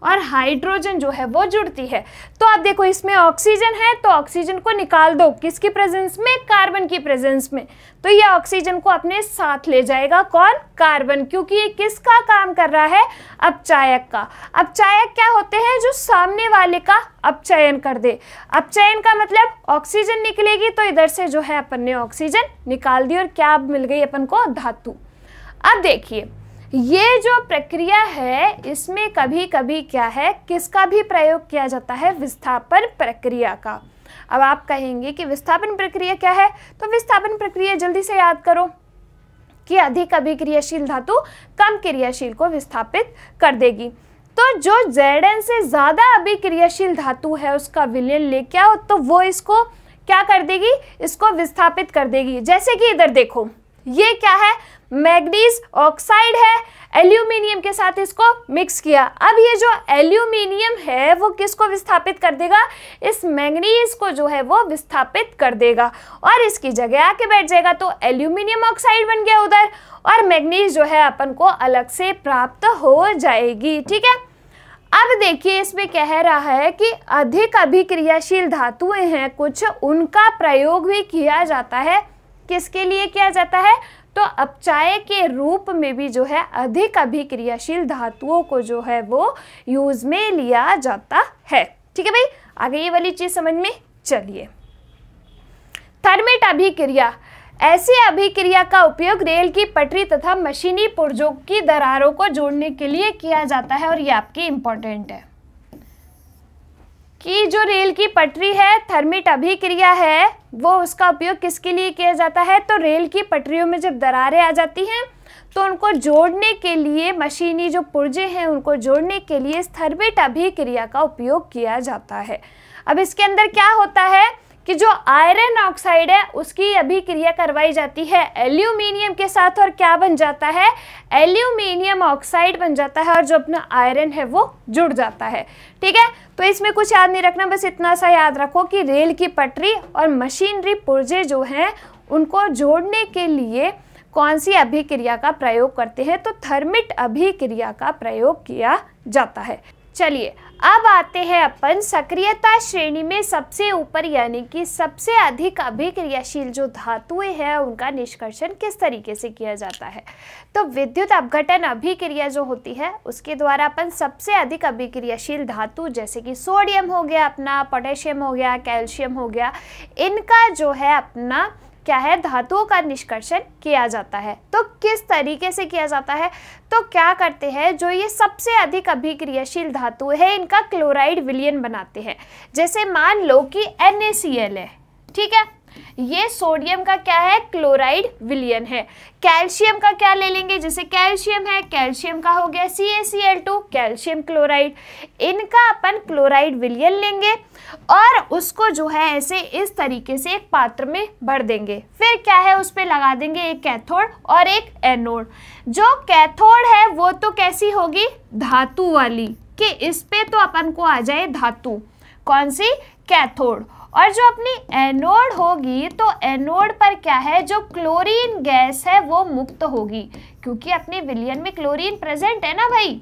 और हाइड्रोजन जो है वो जुड़ती है तो आप देखो इसमें ऑक्सीजन है तो ऑक्सीजन को निकाल दो किसकी प्रेजेंस में कार्बन की प्रेजेंस में तो ये ऑक्सीजन को अपने साथ ले जाएगा कौन कार्बन क्योंकि ये किसका काम कर रहा है अपचायक का अपचायक क्या होते हैं जो सामने वाले का अपचयन कर दे अपचयन का मतलब ऑक्सीजन निकलेगी तो इधर से जो है अपन ने ऑक्सीजन निकाल दी और क्या मिल गई अपन को धातु अब देखिए ये जो प्रक्रिया है इसमें कभी कभी क्या है किसका भी प्रयोग किया जाता है विस्थापन प्रक्रिया का अब आप कहेंगे कि विस्थापन प्रक्रिया क्या है तो विस्थापन प्रक्रिया जल्दी से याद करो कि अधिक अभिक्रियाशील धातु कम क्रियाशील को विस्थापित कर देगी तो जो जेडन से ज़्यादा अभिक्रियाशील धातु है उसका विलयन क्या हो तो वो इसको क्या कर देगी इसको विस्थापित कर देगी जैसे कि इधर देखो ये क्या है मैग्नीज ऑक्साइड है एल्यूमिनियम के साथ इसको मिक्स किया अब ये जो एल्यूमिनियम है वो किसको विस्थापित कर देगा इस मैग्नीज को जो है वो विस्थापित कर देगा और इसकी जगह आके बैठ जाएगा तो एल्यूमिनियम ऑक्साइड बन गया उधर और मैग्नीज जो है अपन को अलग से प्राप्त हो जाएगी ठीक है अब देखिए इसमें कह रहा है कि अधिक अभिक्रियाशील धातुएं हैं कुछ उनका प्रयोग भी किया जाता है किसके लिए किया जाता है तो अपचाय के रूप में भी जो है अधिक अभिक्रियाशील धातुओं को जो है वो यूज में लिया जाता है ठीक है भाई आगे ये वाली चीज समझ में चलिए थर्मेट अभिक्रिया ऐसी अभिक्रिया का उपयोग रेल की पटरी तथा मशीनी पुर्जों की दरारों को जोड़ने के लिए किया जाता है और ये आपकी इंपॉर्टेंट है कि जो रेल की पटरी है थर्मिट अभिक्रिया है वो उसका उपयोग किसके लिए किया जाता है तो रेल की पटरियों में जब दरारें आ जाती हैं तो उनको जोड़ने के लिए मशीनी जो पुर्जे हैं उनको जोड़ने के लिए थर्मिट अभिक्रिया का उपयोग किया जाता है अब इसके अंदर क्या होता है कि जो आयरन ऑक्साइड है उसकी अभी क्रिया करवाई जाती है एल्यूमिनियम के साथ और क्या बन जाता है एल्यूमिनियम ऑक्साइड बन जाता है और जो अपना आयरन है वो जुड़ जाता है ठीक है तो इसमें कुछ याद नहीं रखना बस इतना सा याद रखो कि रेल की पटरी और मशीनरी पुर्जे जो हैं उनको जोड़ने के लिए कौन सी अभिक्रिया का प्रयोग करते हैं तो थर्मिट अभिक्रिया का प्रयोग किया जाता है चलिए अब आते हैं अपन सक्रियता श्रेणी में सबसे ऊपर यानी कि सबसे अधिक अभिक्रियाशील जो धातुएं हैं उनका निष्कर्षण किस तरीके से किया जाता है तो विद्युत अपघटन अभिक्रिया जो होती है उसके द्वारा अपन सबसे अधिक अभिक्रियाशील धातु जैसे कि सोडियम हो गया अपना पोटेशियम हो गया कैल्शियम हो गया इनका जो है अपना क्या है धातुओं का निष्कर्षण किया जाता है तो किस तरीके से किया जाता है तो क्या करते हैं जो ये सबसे अधिक अभिक्रियाशील धातु है इनका क्लोराइड विलियन बनाते हैं जैसे मान लो कि एन है ठीक है ये सोडियम का क्या है क्लोराइड विलियन है कैल्शियम का क्या ले लेंगे जैसे कैल्शियम है कैल्शियम का हो गया C A C L two calcium chloride इनका अपन क्लोराइड विलियन लेंगे और उसको जो है ऐसे इस तरीके से एक पात्र में भर देंगे फिर क्या है उस पर लगा देंगे एक कैथोड और एक एनोड जो कैथोड है वो तो कैसी होगी धातु वाली कि इस पर तो अपन को आ जाए धातु कौन सी कैथोड और जो अपनी एनोड होगी तो एनोड पर क्या है जो क्लोरीन गैस है वो मुक्त होगी क्योंकि अपने विलियन में क्लोरीन प्रेजेंट है ना भाई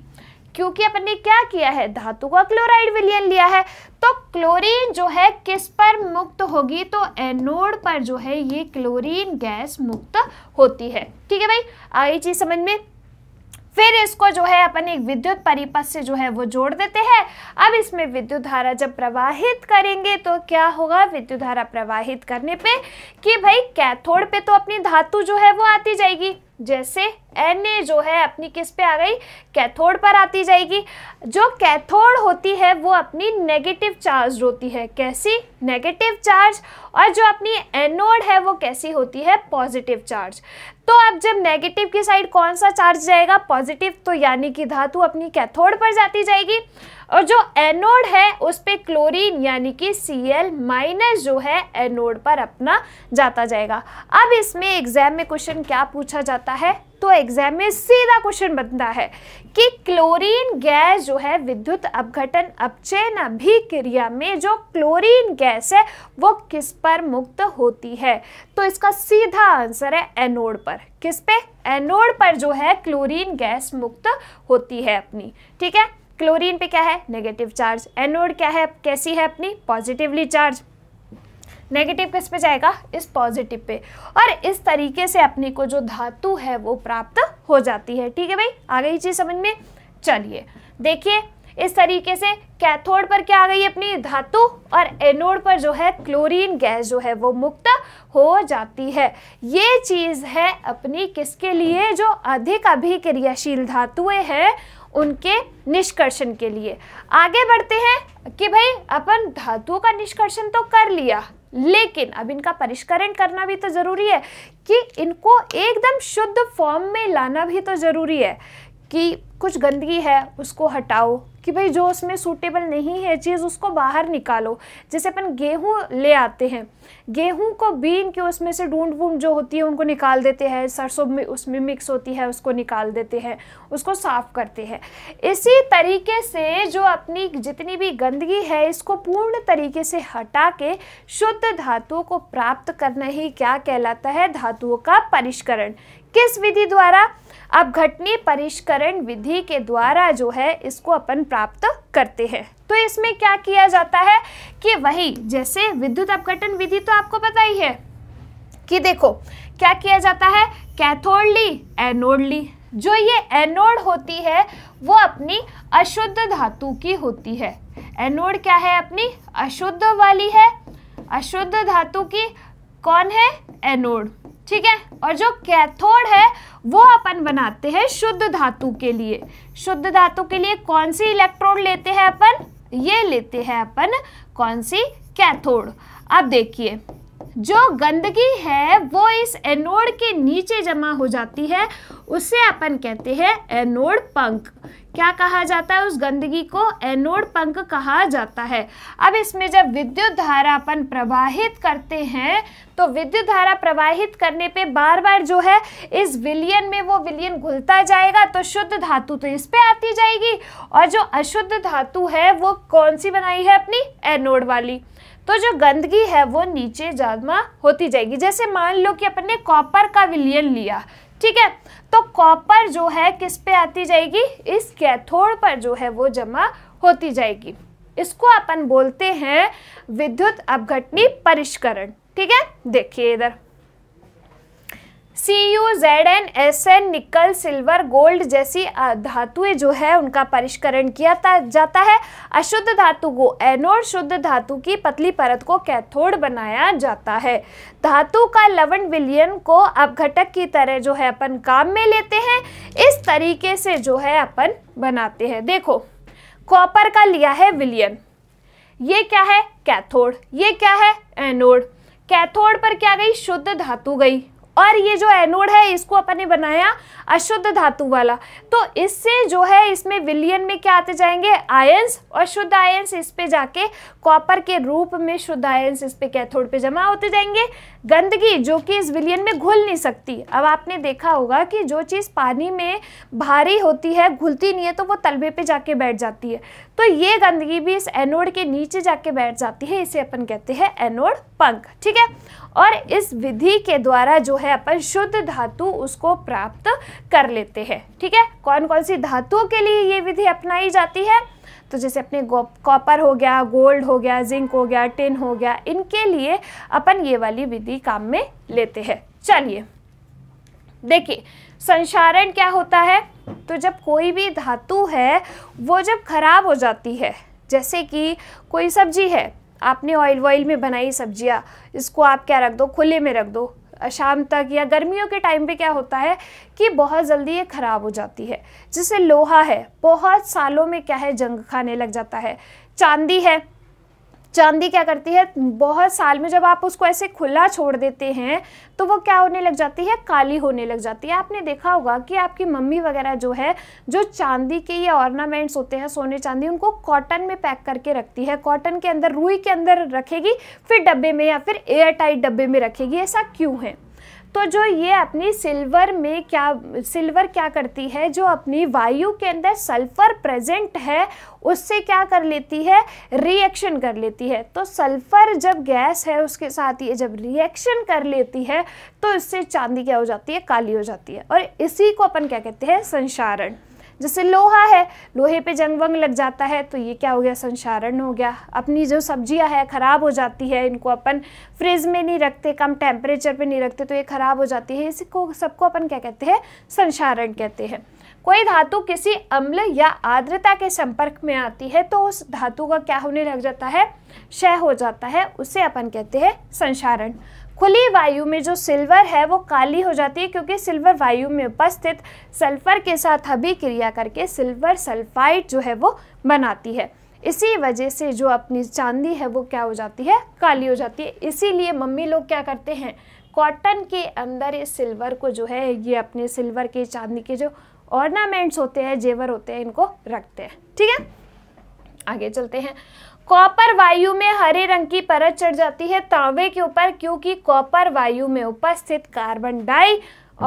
क्योंकि अपन ने क्या किया है धातु का क्लोराइड विलियन लिया है तो क्लोरीन जो है किस पर मुक्त होगी तो एनोड पर जो है ये क्लोरीन गैस मुक्त होती है ठीक है भाई आई चीज़ समझ में फिर इसको जो है अपन एक विद्युत परिपथ से जो है वो जोड़ देते हैं अब इसमें विद्युत धारा जब प्रवाहित करेंगे तो क्या होगा विद्युत धारा प्रवाहित करने पे कि भाई कैथोड पे तो अपनी धातु जो है वो आती जाएगी जैसे एन ए जो है अपनी किस पे आ गई कैथोड पर आती जाएगी जो कैथोड होती है वो अपनी नेगेटिव चार्ज होती है कैसी नेगेटिव चार्ज और जो अपनी एनोड है वो कैसी होती है पॉजिटिव चार्ज तो अब जब नेगेटिव की साइड कौन सा चार्ज जाएगा पॉजिटिव तो यानी कि धातु अपनी कैथोड पर जाती जाएगी और जो एनोड है उस पर क्लोरीन यानी कि सी एल माइनस जो है एनोड पर अपना जाता जाएगा अब इसमें एग्जाम में क्वेश्चन क्या पूछा जाता है तो एग्जाम में सीधा क्वेश्चन बनता है कि क्लोरीन गैस जो है विद्युत अपघटन अपचयन अभिक्रिया में जो क्लोरीन गैस है वो किस पर मुक्त होती है तो इसका सीधा आंसर है एनोड पर किस पे एनोड पर जो है क्लोरीन गैस मुक्त होती है अपनी ठीक है क्लोरीन पे क्या है नेगेटिव चार्ज एनोड क्या है कैसी है अपनी पॉजिटिवली चार्ज नेगेटिव किस पे जाएगा इस पॉजिटिव पे और इस तरीके से अपने को जो धातु है वो प्राप्त हो जाती है ठीक है भाई आ गई चीज़ समझ में चलिए देखिए इस तरीके से कैथोड पर क्या आ गई अपनी धातु और एनोड पर जो है क्लोरीन गैस जो है वो मुक्त हो जाती है ये चीज़ है अपनी किसके लिए जो अधिक अभिक्रियाशील धातुएं हैं उनके निष्कर्षण के लिए आगे बढ़ते हैं कि भाई अपन धातुओं का निष्कर्षण तो कर लिया लेकिन अब इनका परिष्करण करना भी तो ज़रूरी है कि इनको एकदम शुद्ध फॉर्म में लाना भी तो ज़रूरी है कि कुछ गंदगी है उसको हटाओ कि भाई जो उसमें सूटेबल नहीं है चीज़ उसको बाहर निकालो जैसे अपन गेहूँ ले आते हैं गेहूँ को बीन के उसमें से ढूंढ वूंढ जो होती है उनको निकाल देते हैं सरसों में उसमें मिक्स होती है उसको निकाल देते हैं उसको साफ़ करते हैं इसी तरीके से जो अपनी जितनी भी गंदगी है इसको पूर्ण तरीके से हटा के शुद्ध धातुओं को प्राप्त करना ही क्या कहलाता है धातुओं का परिष्करण किस विधि द्वारा अब घटनी परिष्करण विधि के द्वारा जो है इसको अपन प्राप्त करते हैं तो इसमें क्या किया जाता है कि वही जैसे विद्युत अपघटन विधि तो आपको पता ही है कि देखो क्या किया जाता है कैथोड ली एनोड ली जो ये एनोड होती है वो अपनी अशुद्ध धातु की होती है एनोड क्या है अपनी अशुद्ध वाली है अशुद्ध धातु की कौन है एनोड ठीक है और जो कैथोड है वो अपन बनाते हैं शुद्ध धातु के लिए शुद्ध धातु के लिए कौन सी इलेक्ट्रोड लेते हैं अपन ये लेते हैं अपन कौन सी कैथोड अब देखिए जो गंदगी है वो इस एनोड के नीचे जमा हो जाती है उसे अपन कहते हैं एनोड पंख क्या कहा जाता है उस गंदगी को एनोड पंख कहा जाता है अब इसमें जब विद्युत धारा अपन प्रवाहित करते हैं तो विद्युत धारा प्रवाहित करने पे बार बार जो है इस विलियन में वो विलियन घुलता जाएगा तो शुद्ध धातु तो इस पे आती जाएगी और जो अशुद्ध धातु है वो कौन सी बनाई है अपनी एनोड वाली तो जो गंदगी है वो नीचे जमा होती जाएगी जैसे मान लो कि अपने कॉपर का विलियन लिया ठीक है तो कॉपर जो है किस पे आती जाएगी इस कैथोड पर जो है वो जमा होती जाएगी इसको अपन बोलते हैं विद्युत अपघटनी परिष्करण ठीक है देखिए इधर C U Z N S N nickel silver gold जैसी धातुएं जो है उनका परिष्करण किया जाता है अशुद्ध धातु को एनोड शुद्ध धातु की पतली परत को कैथोड बनाया जाता है धातु का लवण विलियन को अपघटक की तरह जो है अपन काम में लेते हैं इस तरीके से जो है अपन बनाते हैं देखो कॉपर का लिया है विलियन ये क्या है कैथोड ये क्या है एनोड कैथोड पर क्या गई शुद्ध धातु गई और ये जो एनोड है इसको अपन ने बनाया अशुद्ध धातु वाला तो इससे जो है इसमें विलियन में क्या आते जाएंगे आयंस और शुद्ध आयंस इस पे जाके कॉपर के रूप में शुद्ध आयंस इस पे कैथोड पे जमा होते जाएंगे गंदगी जो कि इस विलियन में घुल नहीं सकती अब आपने देखा होगा कि जो चीज़ पानी में भारी होती है घुलती नहीं है तो वो तलबे पे जाके बैठ जाती है तो ये गंदगी भी इस एनोड के नीचे जाके बैठ जाती है इसे अपन कहते हैं एनोड पंख ठीक है और इस विधि के द्वारा जो है अपन शुद्ध धातु उसको प्राप्त कर लेते हैं ठीक है कौन कौन सी धातुओं के लिए ये विधि अपनाई जाती है तो जैसे अपने कॉपर हो गया गोल्ड हो गया जिंक हो गया टिन हो गया इनके लिए अपन ये वाली विधि काम में लेते हैं चलिए देखिए संसारण क्या होता है तो जब कोई भी धातु है वो जब खराब हो जाती है जैसे कि कोई सब्जी है आपने ऑयल वॉयल में बनाई सब्जियाँ इसको आप क्या रख दो खुले में रख दो शाम तक या गर्मियों के टाइम पे क्या होता है कि बहुत जल्दी ये ख़राब हो जाती है जैसे लोहा है बहुत सालों में क्या है जंग खाने लग जाता है चांदी है चांदी क्या करती है बहुत साल में जब आप उसको ऐसे खुला छोड़ देते हैं तो वो क्या होने लग जाती है काली होने लग जाती है आपने देखा होगा कि आपकी मम्मी वगैरह जो है जो चांदी के ये ऑर्नामेंट्स होते हैं सोने चांदी उनको कॉटन में पैक करके रखती है कॉटन के अंदर रुई के अंदर रखेगी फिर डब्बे में या फिर एयर टाइट डब्बे में रखेगी ऐसा क्यों है तो जो ये अपनी सिल्वर में क्या सिल्वर क्या करती है जो अपनी वायु के अंदर सल्फर प्रेजेंट है उससे क्या कर लेती है रिएक्शन कर लेती है तो सल्फर जब गैस है उसके साथ ये जब रिएक्शन कर लेती है तो इससे चांदी क्या हो जाती है काली हो जाती है और इसी को अपन क्या कहते हैं संसारण जैसे लोहा है लोहे पे जंग वंग लग जाता है तो ये क्या हो गया संसारण हो गया अपनी जो सब्जियां है ख़राब हो जाती है इनको अपन फ्रिज में नहीं रखते कम टेम्परेचर पे नहीं रखते तो ये ख़राब हो जाती है इसको सबको अपन क्या कहते हैं संसारण कहते हैं कोई धातु किसी अम्ल या आर्द्रता के संपर्क में आती है तो उस धातु का क्या होने लग जाता है क्षय हो जाता है उसे अपन कहते हैं संसारण खुली वायु में जो सिल्वर है वो काली हो जाती है क्योंकि सिल्वर वायु में उपस्थित सल्फर के साथ अभिक्रिया करके सिल्वर सल्फाइड जो है वो बनाती है इसी वजह से जो अपनी चांदी है वो क्या हो जाती है काली हो जाती है इसीलिए मम्मी लोग क्या करते हैं कॉटन के अंदर इस सिल्वर को जो है ये अपने सिल्वर के चांदी के जो ऑर्नामेंट्स होते हैं जेवर होते हैं इनको रखते हैं ठीक है आगे चलते हैं कॉपर वायु में हरे रंग की परत चढ़ जाती है तांबे के ऊपर क्योंकि कॉपर वायु में उपस्थित कार्बन डाई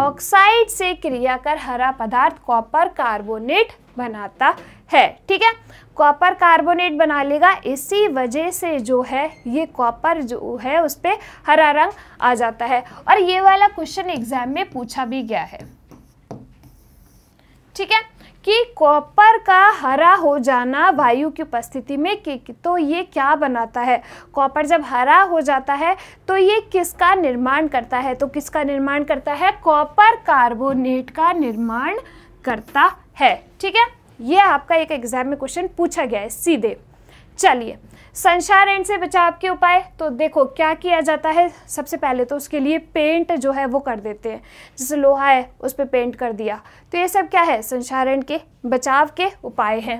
ऑक्साइड से क्रिया कर हरा पदार्थ कॉपर कार्बोनेट बनाता है ठीक है कॉपर कार्बोनेट बना लेगा इसी वजह से जो है ये कॉपर जो है उस पर हरा रंग आ जाता है और ये वाला क्वेश्चन एग्जाम में पूछा भी गया है ठीक है कि कॉपर का हरा हो जाना वायु की उपस्थिति में कि तो ये क्या बनाता है कॉपर जब हरा हो जाता है तो ये किसका निर्माण करता है तो किसका निर्माण करता है कॉपर कार्बोनेट का निर्माण करता है ठीक है ये आपका एक एग्जाम में क्वेश्चन पूछा गया है सीधे चलिए सनशार एंड से बचाव के उपाय तो देखो क्या किया जाता है सबसे पहले तो उसके लिए पेंट जो है वो कर देते हैं जैसे लोहा है उस पर पे पेंट कर दिया तो ये सब क्या है सनशार एंड के बचाव के उपाय हैं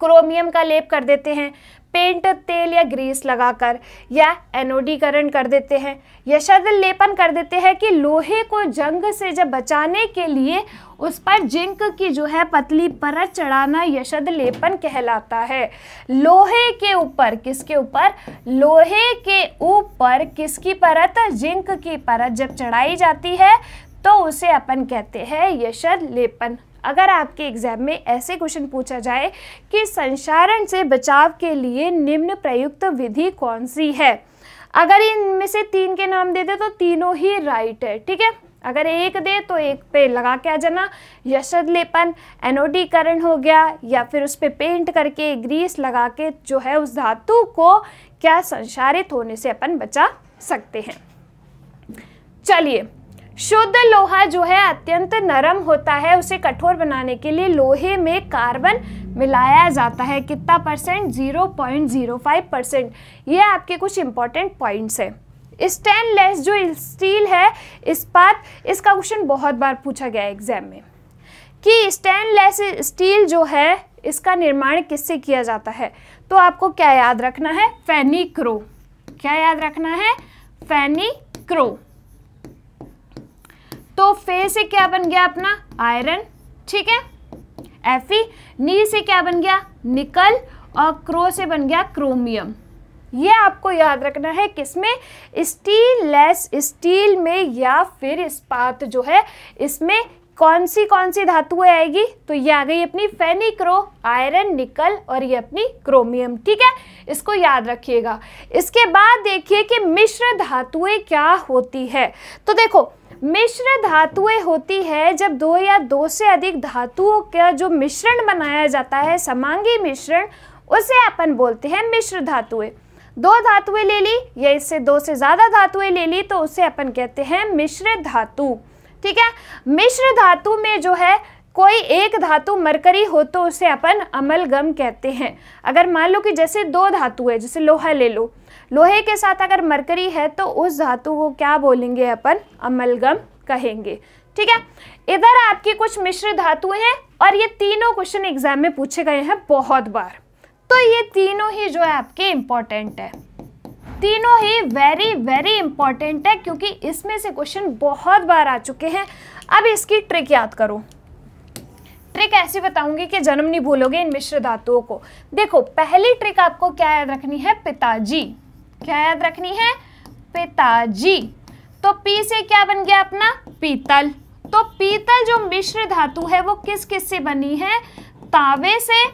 क्रोमियम का लेप कर देते हैं पेंट तेल या ग्रीस लगाकर या एनोडीकरण कर देते हैं या शायद लेपन कर देते हैं कि लोहे को जंग से जब बचाने के लिए उस पर जिंक की जो है पतली परत चढ़ाना यशद लेपन कहलाता है लोहे के ऊपर किसके ऊपर लोहे के ऊपर किसकी परत जिंक की परत जब चढ़ाई जाती है तो उसे अपन कहते हैं यशद लेपन अगर आपके एग्जाम में ऐसे क्वेश्चन पूछा जाए कि संसारण से बचाव के लिए निम्न प्रयुक्त विधि कौन सी है अगर इनमें से तीन के नाम दे दे तो तीनों ही राइट है ठीक है अगर एक दे तो एक पे लगा के आ जाना यशद लेपन एनोडीकरण हो गया या फिर उस पर पे पेंट करके ग्रीस लगा के जो है उस धातु को क्या संसारित होने से अपन बचा सकते हैं चलिए शुद्ध लोहा जो है अत्यंत नरम होता है उसे कठोर बनाने के लिए लोहे में कार्बन मिलाया जाता है कितना परसेंट 0.05 परसेंट ये आपके कुछ इंपॉर्टेंट पॉइंट्स हैं स्टेनलेस जो स्टील है इस्पात इसका क्वेश्चन बहुत बार पूछा गया एग्जाम में कि स्टेनलेस स्टील जो है इसका निर्माण किससे किया जाता है तो आपको क्या याद रखना है फैनी क्रो क्या याद रखना है फैनी क्रो तो फे से क्या बन गया अपना आयरन ठीक है एफी नी से क्या बन गया निकल और क्रो से बन गया क्रोमियम ये आपको याद रखना है किसमें स्टील लेस स्टील में या फिर इस्पात जो है इसमें कौन सी कौन सी धातुएं आएगी तो ये आ गई अपनी फेनिक्रो आयरन निकल और ये अपनी क्रोमियम ठीक है इसको याद रखिएगा इसके बाद देखिए कि मिश्र धातुएं क्या होती है तो देखो मिश्र धातुएं होती है जब दो या दो से अधिक धातुओं का जो मिश्रण बनाया जाता है समांगी मिश्रण उसे अपन बोलते हैं मिश्र धातुएं दो धातुएं ले ली या इससे दो से ज़्यादा धातुएं ले ली तो उसे अपन कहते हैं मिश्र धातु ठीक है मिश्र धातु में जो है कोई एक धातु मरकरी हो तो उसे अपन अमलगम कहते हैं अगर मान लो कि जैसे दो धातु है जैसे लोहा ले लो लोहे के साथ अगर मरकरी है तो उस धातु को क्या बोलेंगे अपन अमलगम कहेंगे ठीक है इधर आपकी कुछ मिश्र धातु हैं और ये तीनों क्वेश्चन एग्जाम में पूछे गए हैं बहुत बार तो ये तीनों ही जो है आपके इंपॉर्टेंट है तीनों ही वेरी वेरी इंपॉर्टेंट है क्योंकि इसमें से क्वेश्चन बहुत बार आ चुके हैं अब इसकी ट्रिक याद करो ट्रिक ऐसी बताऊंगी कि जन्म नहीं भूलोगे इन मिश्र धातुओं को देखो पहली ट्रिक आपको क्या याद रखनी है पिताजी क्या याद रखनी है पिताजी तो पी से क्या बन गया अपना पीतल तो पीतल जो मिश्र धातु है वो किस किस से बनी है तावे से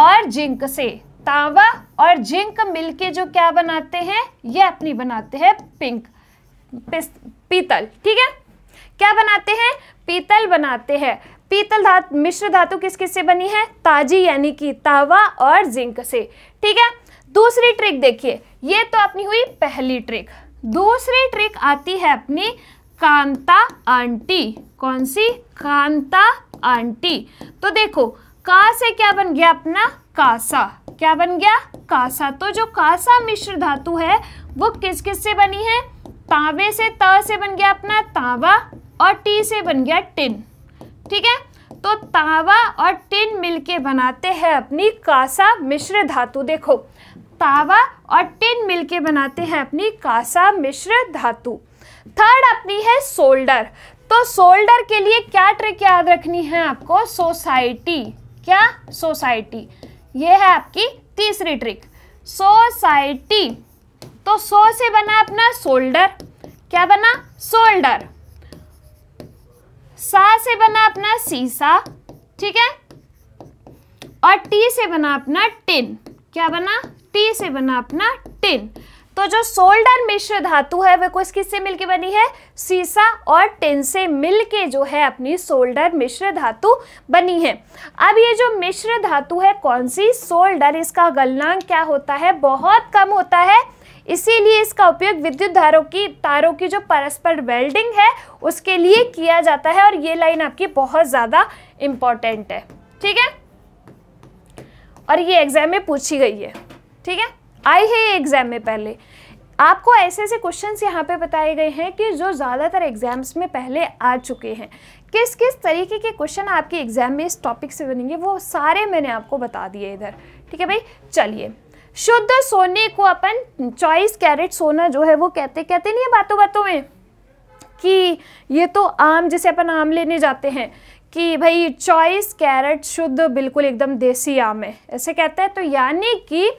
और जिंक से तावा और जिंक मिलके जो क्या बनाते हैं ये अपनी बनाते हैं पिंक पीतल ठीक है क्या बनाते हैं पीतल बनाते हैं पीतल धातु मिश्र धातु किस किस से बनी है ताजी यानी कि तावा और जिंक से ठीक है दूसरी ट्रिक देखिए ये तो अपनी हुई पहली ट्रिक दूसरी ट्रिक आती है अपनी कांता आंटी कौन सी कांता आंटी तो देखो का से क्या बन गया अपना कासा क्या बन गया कासा तो जो कासा मिश्र धातु है वो किस किस से बनी है तांबे से त ता से बन गया अपना तांबा और टी से बन गया टिन ठीक है तो तांबा और टिन मिलके बनाते हैं अपनी कासा मिश्र धातु देखो तावा और टिन मिलके बनाते हैं अपनी कासा मिश्र धातु थर्ड अपनी है सोल्डर तो सोल्डर के लिए क्या ट्रिक याद रखनी है आपको सोसाइटी क्या सोसाइटी ये है आपकी तीसरी ट्रिक सोसाइटी तो सो से बना अपना सोल्डर क्या बना सोल्डर सा से बना अपना सीसा ठीक है और टी से बना अपना टिन क्या बना टी से बना अपना टिन तो जो सोल्डर मिश्र धातु है वह कुछ किससे मिलके बनी है सीसा और टिन से मिलके जो है अपनी सोल्डर मिश्र धातु बनी है अब ये जो मिश्र धातु है कौन सी सोल्डर इसका गलनांक क्या होता है बहुत कम होता है इसीलिए इसका उपयोग विद्युत धारों की तारों की जो परस्पर वेल्डिंग है उसके लिए किया जाता है और ये लाइन आपकी बहुत ज़्यादा इम्पॉर्टेंट है ठीक है और ये एग्जाम में पूछी गई है ठीक है आई है ये एग्जाम में पहले आपको ऐसे ऐसे क्वेश्चंस यहाँ पे बताए गए हैं कि जो ज़्यादातर एग्जाम्स में पहले आ चुके हैं किस किस तरीके के क्वेश्चन आपके एग्जाम में इस टॉपिक से बनेंगे वो सारे मैंने आपको बता दिए इधर ठीक है भाई चलिए शुद्ध सोने को अपन चॉइस कैरेट सोना जो है वो कहते कहते नहीं है बातों बातों में कि ये तो आम जैसे अपन आम लेने जाते हैं कि भाई चॉइस कैरेट शुद्ध बिल्कुल एकदम देसी आम है ऐसे कहते हैं तो यानी कि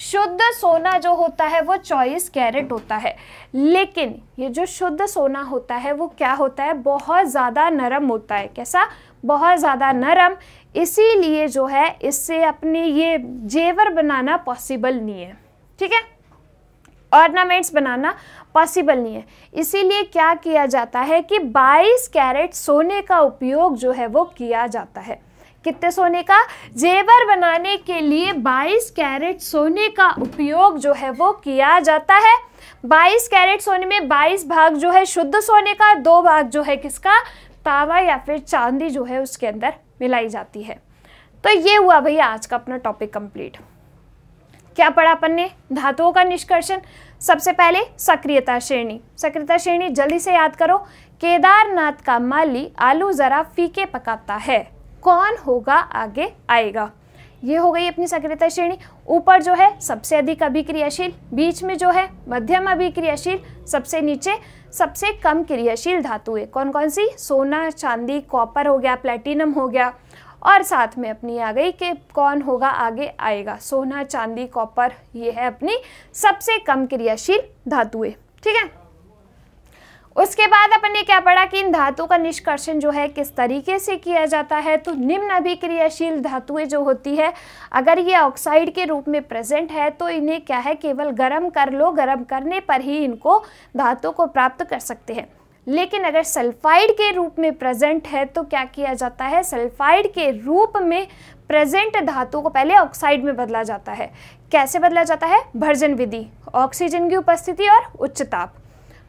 शुद्ध सोना जो होता है वो चौबीस कैरेट होता है लेकिन ये जो शुद्ध सोना होता है वो क्या होता है बहुत ज़्यादा नरम होता है कैसा बहुत ज़्यादा नरम इसीलिए जो है इससे अपने ये जेवर बनाना पॉसिबल नहीं है ठीक है ऑर्नामेंट्स बनाना पॉसिबल नहीं है इसीलिए क्या किया जाता है कि 22 कैरेट सोने का उपयोग जो है वो किया जाता है कितने सोने का जेवर बनाने के लिए 22 कैरेट सोने का उपयोग जो है वो किया जाता है 22 कैरेट सोने में 22 भाग जो है शुद्ध सोने का दो भाग जो है किसका तावा या फिर चांदी जो है उसके अंदर मिलाई जाती है तो ये हुआ भैया आज का अपना टॉपिक कंप्लीट क्या पढ़ा अपन ने धातुओं का निष्कर्षण सबसे पहले सक्रियता श्रेणी सक्रियता श्रेणी जल्दी से याद करो केदारनाथ का माली आलू जरा फीके पकाता है कौन होगा आगे आएगा ये हो गई अपनी सक्रियता श्रेणी ऊपर जो है सबसे अधिक अभिक्रियाशील बीच में जो है मध्यम अभिक्रियाशील सबसे नीचे सबसे कम क्रियाशील धातुएं कौन कौन सी सोना चांदी कॉपर हो गया प्लेटिनम हो गया और साथ में अपनी आ गई कि कौन होगा आगे आएगा सोना चांदी कॉपर ये है अपनी सबसे कम क्रियाशील धातुएं ठीक है उसके बाद अपन ने क्या पढ़ा कि इन धातु का निष्कर्षण जो है किस तरीके से किया जाता है तो निम्न अभिक्रियाशील धातुएं जो होती है अगर ये ऑक्साइड के रूप में प्रेजेंट है तो इन्हें क्या है केवल गर्म कर लो गर्म करने पर ही इनको धातु को प्राप्त कर सकते हैं लेकिन अगर सल्फाइड के रूप में प्रेजेंट है तो क्या किया जाता है सल्फाइड के रूप में प्रेजेंट धातु को पहले ऑक्साइड में बदला जाता है कैसे बदला जाता है भर्जन विधि ऑक्सीजन की उपस्थिति और उच्च ताप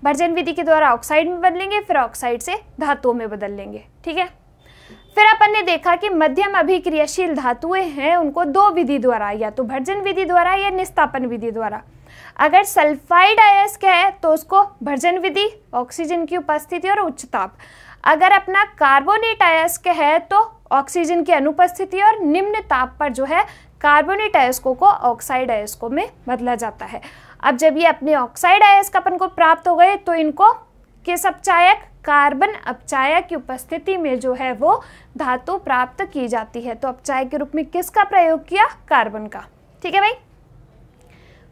भर्जन विधि के द्वारा ऑक्साइड में बदलेंगे फिर ऑक्साइड से धातुओं में बदल लेंगे ठीक है फिर अपन ने देखा कि मध्यम अभिक्रियाशील धातुएं हैं उनको दो विधि द्वारा या तो भर्जन विधि द्वारा या निस्तापन विधि द्वारा अगर सल्फाइड अयस्क है तो उसको भर्जन विधि ऑक्सीजन की उपस्थिति और उच्च ताप अगर अपना कार्बोनेट अयस्क है तो ऑक्सीजन की अनुपस्थिति और निम्न ताप पर जो है कार्बोनेट अयस्कों को ऑक्साइड अयस्कों में बदला जाता है अब जब ये अपने ऑक्साइड आयस अपन को प्राप्त हो गए तो इनको किस अपचायक कार्बन अपचायक की उपस्थिति में जो है वो धातु प्राप्त की जाती है तो अपचायक के रूप में किसका प्रयोग किया कार्बन का ठीक है भाई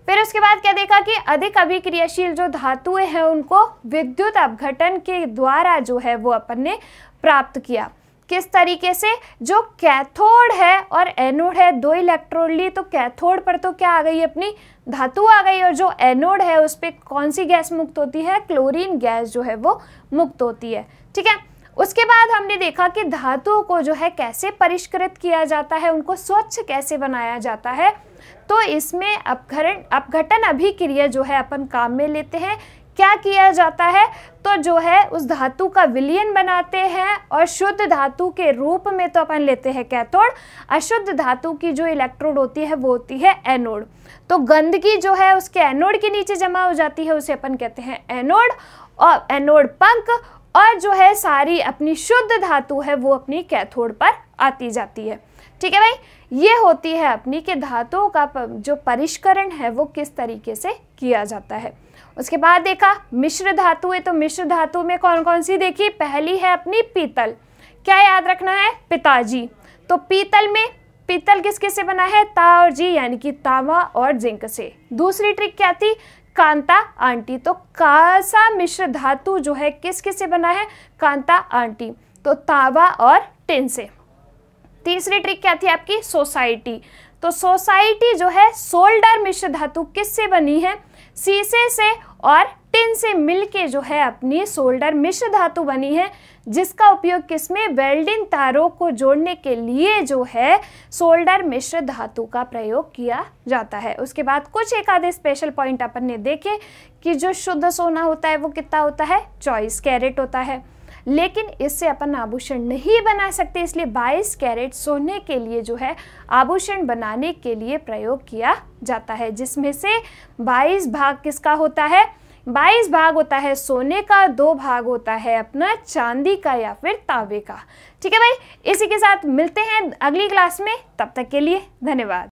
फिर उसके बाद क्या देखा कि अधिक अभिक्रियाशील जो धातुएं हैं उनको विद्युत अपघटन के द्वारा जो है वो अपन ने प्राप्त किया किस तरीके से जो कैथोड है और एनोड है दो इलेक्ट्रोड ली तो कैथोड पर तो क्या आ गई अपनी धातु आ गई और जो एनोड है उस पर कौन सी गैस मुक्त होती है क्लोरीन गैस जो है वो मुक्त होती है ठीक है उसके बाद हमने देखा कि धातुओं को जो है कैसे परिष्कृत किया जाता है उनको स्वच्छ कैसे बनाया जाता है तो इसमें अपघरण अपघटन अभिक्रिया जो है अपन काम में लेते हैं क्या किया जाता है तो जो है उस धातु का विलियन बनाते हैं और शुद्ध धातु के रूप में तो अपन लेते हैं कैथोड अशुद्ध धातु की जो इलेक्ट्रोड होती है वो होती है एनोड तो गंदगी जो है उसके एनोड के नीचे जमा हो जाती है उसे अपन कहते हैं एनोड और एनोड पंख और जो है सारी अपनी शुद्ध धातु है वो अपनी कैथोड पर आती जाती है ठीक है भाई ये होती है अपनी के धातुओं का जो परिष्करण है वो किस तरीके से किया जाता है उसके बाद देखा मिश्र धातु है तो मिश्र धातु में कौन कौन सी देखी पहली है अपनी पीतल क्या याद रखना है पिताजी तो पीतल में पीतल किस किस से बना है ता और जी यानी कि तावा और जिंक से दूसरी ट्रिक क्या थी कांता आंटी तो कासा मिश्र धातु जो है किस किस से बना है कांता आंटी तो तावा और टिन से तीसरी ट्रिक क्या थी आपकी सोसाइटी तो सोसाइटी जो है सोल्डर मिश्र धातु किस से बनी है शीशे से और टिन से मिलके जो है अपनी सोल्डर मिश्र धातु बनी है जिसका उपयोग किसमें वेल्डिंग तारों को जोड़ने के लिए जो है सोल्डर मिश्र धातु का प्रयोग किया जाता है उसके बाद कुछ एक आधे स्पेशल पॉइंट अपन ने देखे कि जो शुद्ध सोना होता है वो कितना होता है चौबीस कैरेट होता है लेकिन इससे अपन आभूषण नहीं बना सकते इसलिए 22 कैरेट सोने के लिए जो है आभूषण बनाने के लिए प्रयोग किया जाता है जिसमें से 22 भाग किसका होता है 22 भाग होता है सोने का दो भाग होता है अपना चांदी का या फिर तावे का ठीक है भाई इसी के साथ मिलते हैं अगली क्लास में तब तक के लिए धन्यवाद